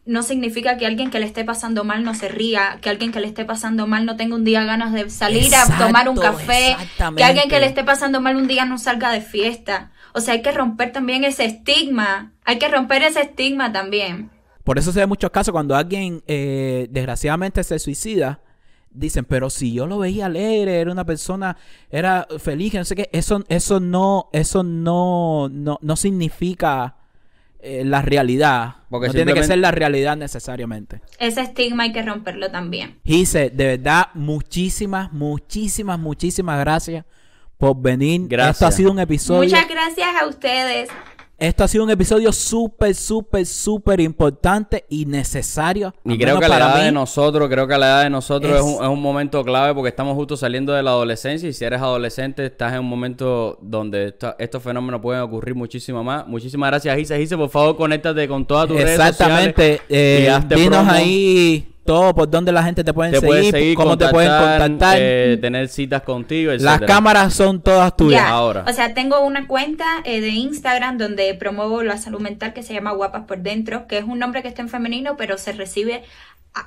no significa que alguien que le esté pasando mal no se ría, que alguien que le esté pasando mal no tenga un día ganas de salir a tomar un café, que alguien que le esté pasando mal un día no salga de fiesta. O sea, hay que romper también ese estigma, hay que romper ese estigma también. Por eso se ve muchos casos cuando alguien eh, desgraciadamente se suicida. Dicen, pero si yo lo veía alegre, era una persona, era feliz, no sé qué, eso, eso no, eso no, no, no significa eh, la realidad. Porque no tiene que ser la realidad necesariamente. Ese estigma hay que romperlo también. Gise, de verdad, muchísimas, muchísimas, muchísimas gracias por venir. Gracias. Esto ha sido un episodio. Muchas gracias a ustedes esto ha sido un episodio súper, súper, súper importante y necesario. Y creo que la edad de nosotros, creo que la edad de nosotros es, un, momento clave porque estamos justo saliendo de la adolescencia y si eres adolescente estás en un momento donde estos fenómenos pueden ocurrir muchísimo más. Muchísimas gracias, Gise. Gise, por favor, conéctate con todas tus redes sociales. Exactamente. Eh, dinos ahí todo, por dónde la gente te puede seguir, cómo te pueden contactar. Eh, tener citas contigo. Las cámaras son todas tuyas ahora. O sea, tengo una cuenta eh, de Instagram donde promuevo la salud mental que se llama Guapas por Dentro, que es un nombre que está en femenino, pero se recibe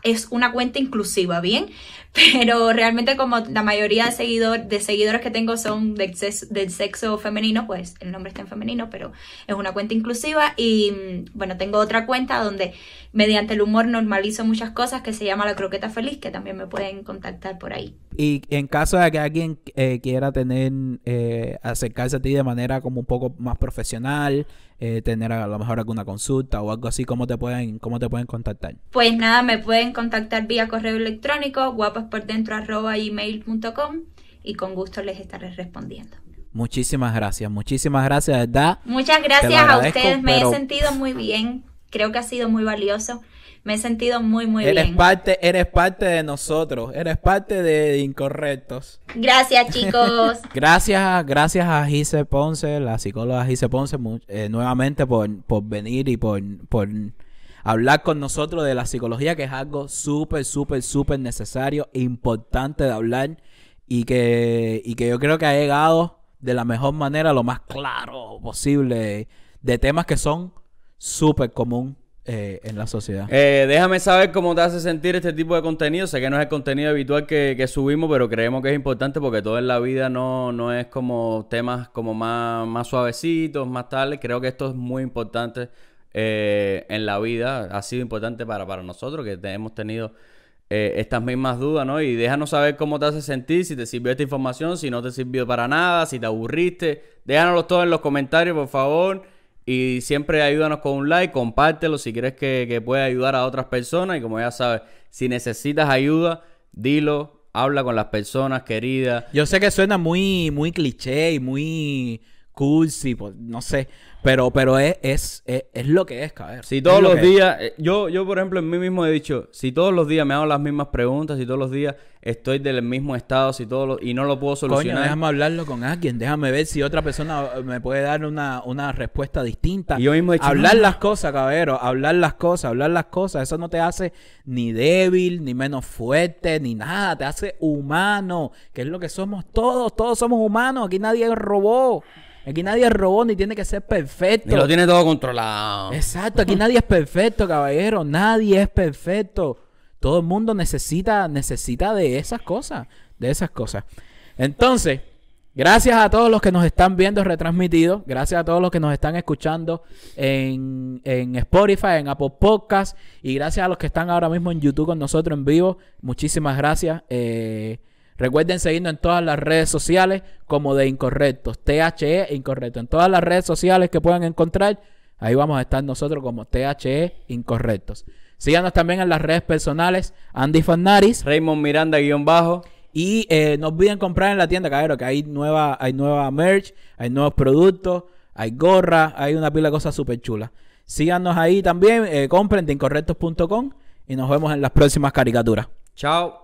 es una cuenta inclusiva, ¿bien? Pero realmente como la mayoría de, seguidores que tengo son del sexo, del sexo femenino, pues el nombre está en femenino, pero es una cuenta inclusiva. Y mm, bueno, tengo otra cuenta donde mediante el humor normalizo muchas cosas que se llama La Croqueta Feliz, que también me pueden contactar por ahí. Y en caso de que alguien eh, quiera tener, eh, acercarse a ti de manera como un poco más profesional, eh, tener a lo mejor alguna consulta o algo así, ¿cómo te pueden, cómo te pueden contactar? Pues nada, me pueden contactar vía correo electrónico, guapaspordentro.com y con gusto les estaré respondiendo. Muchísimas gracias, muchísimas gracias, ¿verdad? Muchas gracias a ustedes, me he sentido muy bien, creo que ha sido muy valioso me he sentido muy, muy bien. Parte, eres parte de nosotros, eres parte de Incorrectos. Gracias, chicos. gracias, gracias a Gise Ponce, la psicóloga Gise Ponce, eh, nuevamente por, venir y por, hablar con nosotros de la psicología, que es algo súper, súper, súper necesario, importante de hablar y que, y que yo creo que ha llegado de la mejor manera, lo más claro posible, de temas que son súper común eh, en la sociedad. Eh, déjame saber cómo te hace sentir este tipo de contenido. Sé que no es el contenido habitual que, subimos, pero creemos que es importante porque todo en la vida no, no es como temas como más, más suavecitos, más tales. Creo que esto es muy importante eh, en la vida. Ha sido importante para, para nosotros que hemos tenido eh, estas mismas dudas, ¿no? Y déjanos saber cómo te hace sentir, si te sirvió esta información, si no te sirvió para nada, si te aburriste. Déjanoslo todo en los comentarios, por favor. Y siempre ayúdanos con un like, compártelo si quieres que, que pueda ayudar a otras personas. Y como ya sabes, si necesitas ayuda, dilo, habla con las personas queridas. Yo sé que suena muy, muy cliché y muy cursi, pues no sé. Pero, pero es, es, lo que es, cabrón. Si todos los días, eh, yo, yo por ejemplo en mí mismo he dicho, si todos los días me hago las mismas preguntas, si todos los días estoy del mismo estado, si todos y no lo puedo solucionar. déjame hablarlo con alguien, déjame ver si otra persona eh, me puede dar una, una respuesta distinta. yo mismo he dicho, hablar las cosas, cabrón, hablar las cosas, hablar las cosas, eso no te hace ni débil, ni menos fuerte, ni nada, te hace humano, que es lo que somos todos, todos somos humanos, aquí nadie robó robot. Aquí nadie es robón ni tiene que ser perfecto. Ni lo tiene todo controlado. Exacto, aquí nadie es perfecto, caballero. Nadie es perfecto. Todo el mundo necesita, necesita de esas cosas. De esas cosas. Entonces, gracias a todos los que nos están viendo retransmitidos. Gracias a todos los que nos están escuchando en, Spotify, en Apple Podcast. Y gracias a los que están ahora mismo en YouTube con nosotros en vivo. Muchísimas gracias. Eh, Recuerden seguirnos en todas las redes sociales como de Incorrectos, THE Incorrecto. En todas las redes sociales que puedan encontrar, ahí vamos a estar nosotros como THE Incorrectos. Síganos también en las redes personales, Andy Fanaris. Raymond Miranda guión bajo. Y eh, no olviden comprar en la tienda, cabrón, que hay nueva, hay nueva merch, hay nuevos productos, hay gorra, hay una pila de cosas súper chulas. Síganos ahí también, eh, compren de incorrectos.com y nos vemos en las próximas caricaturas. Chao.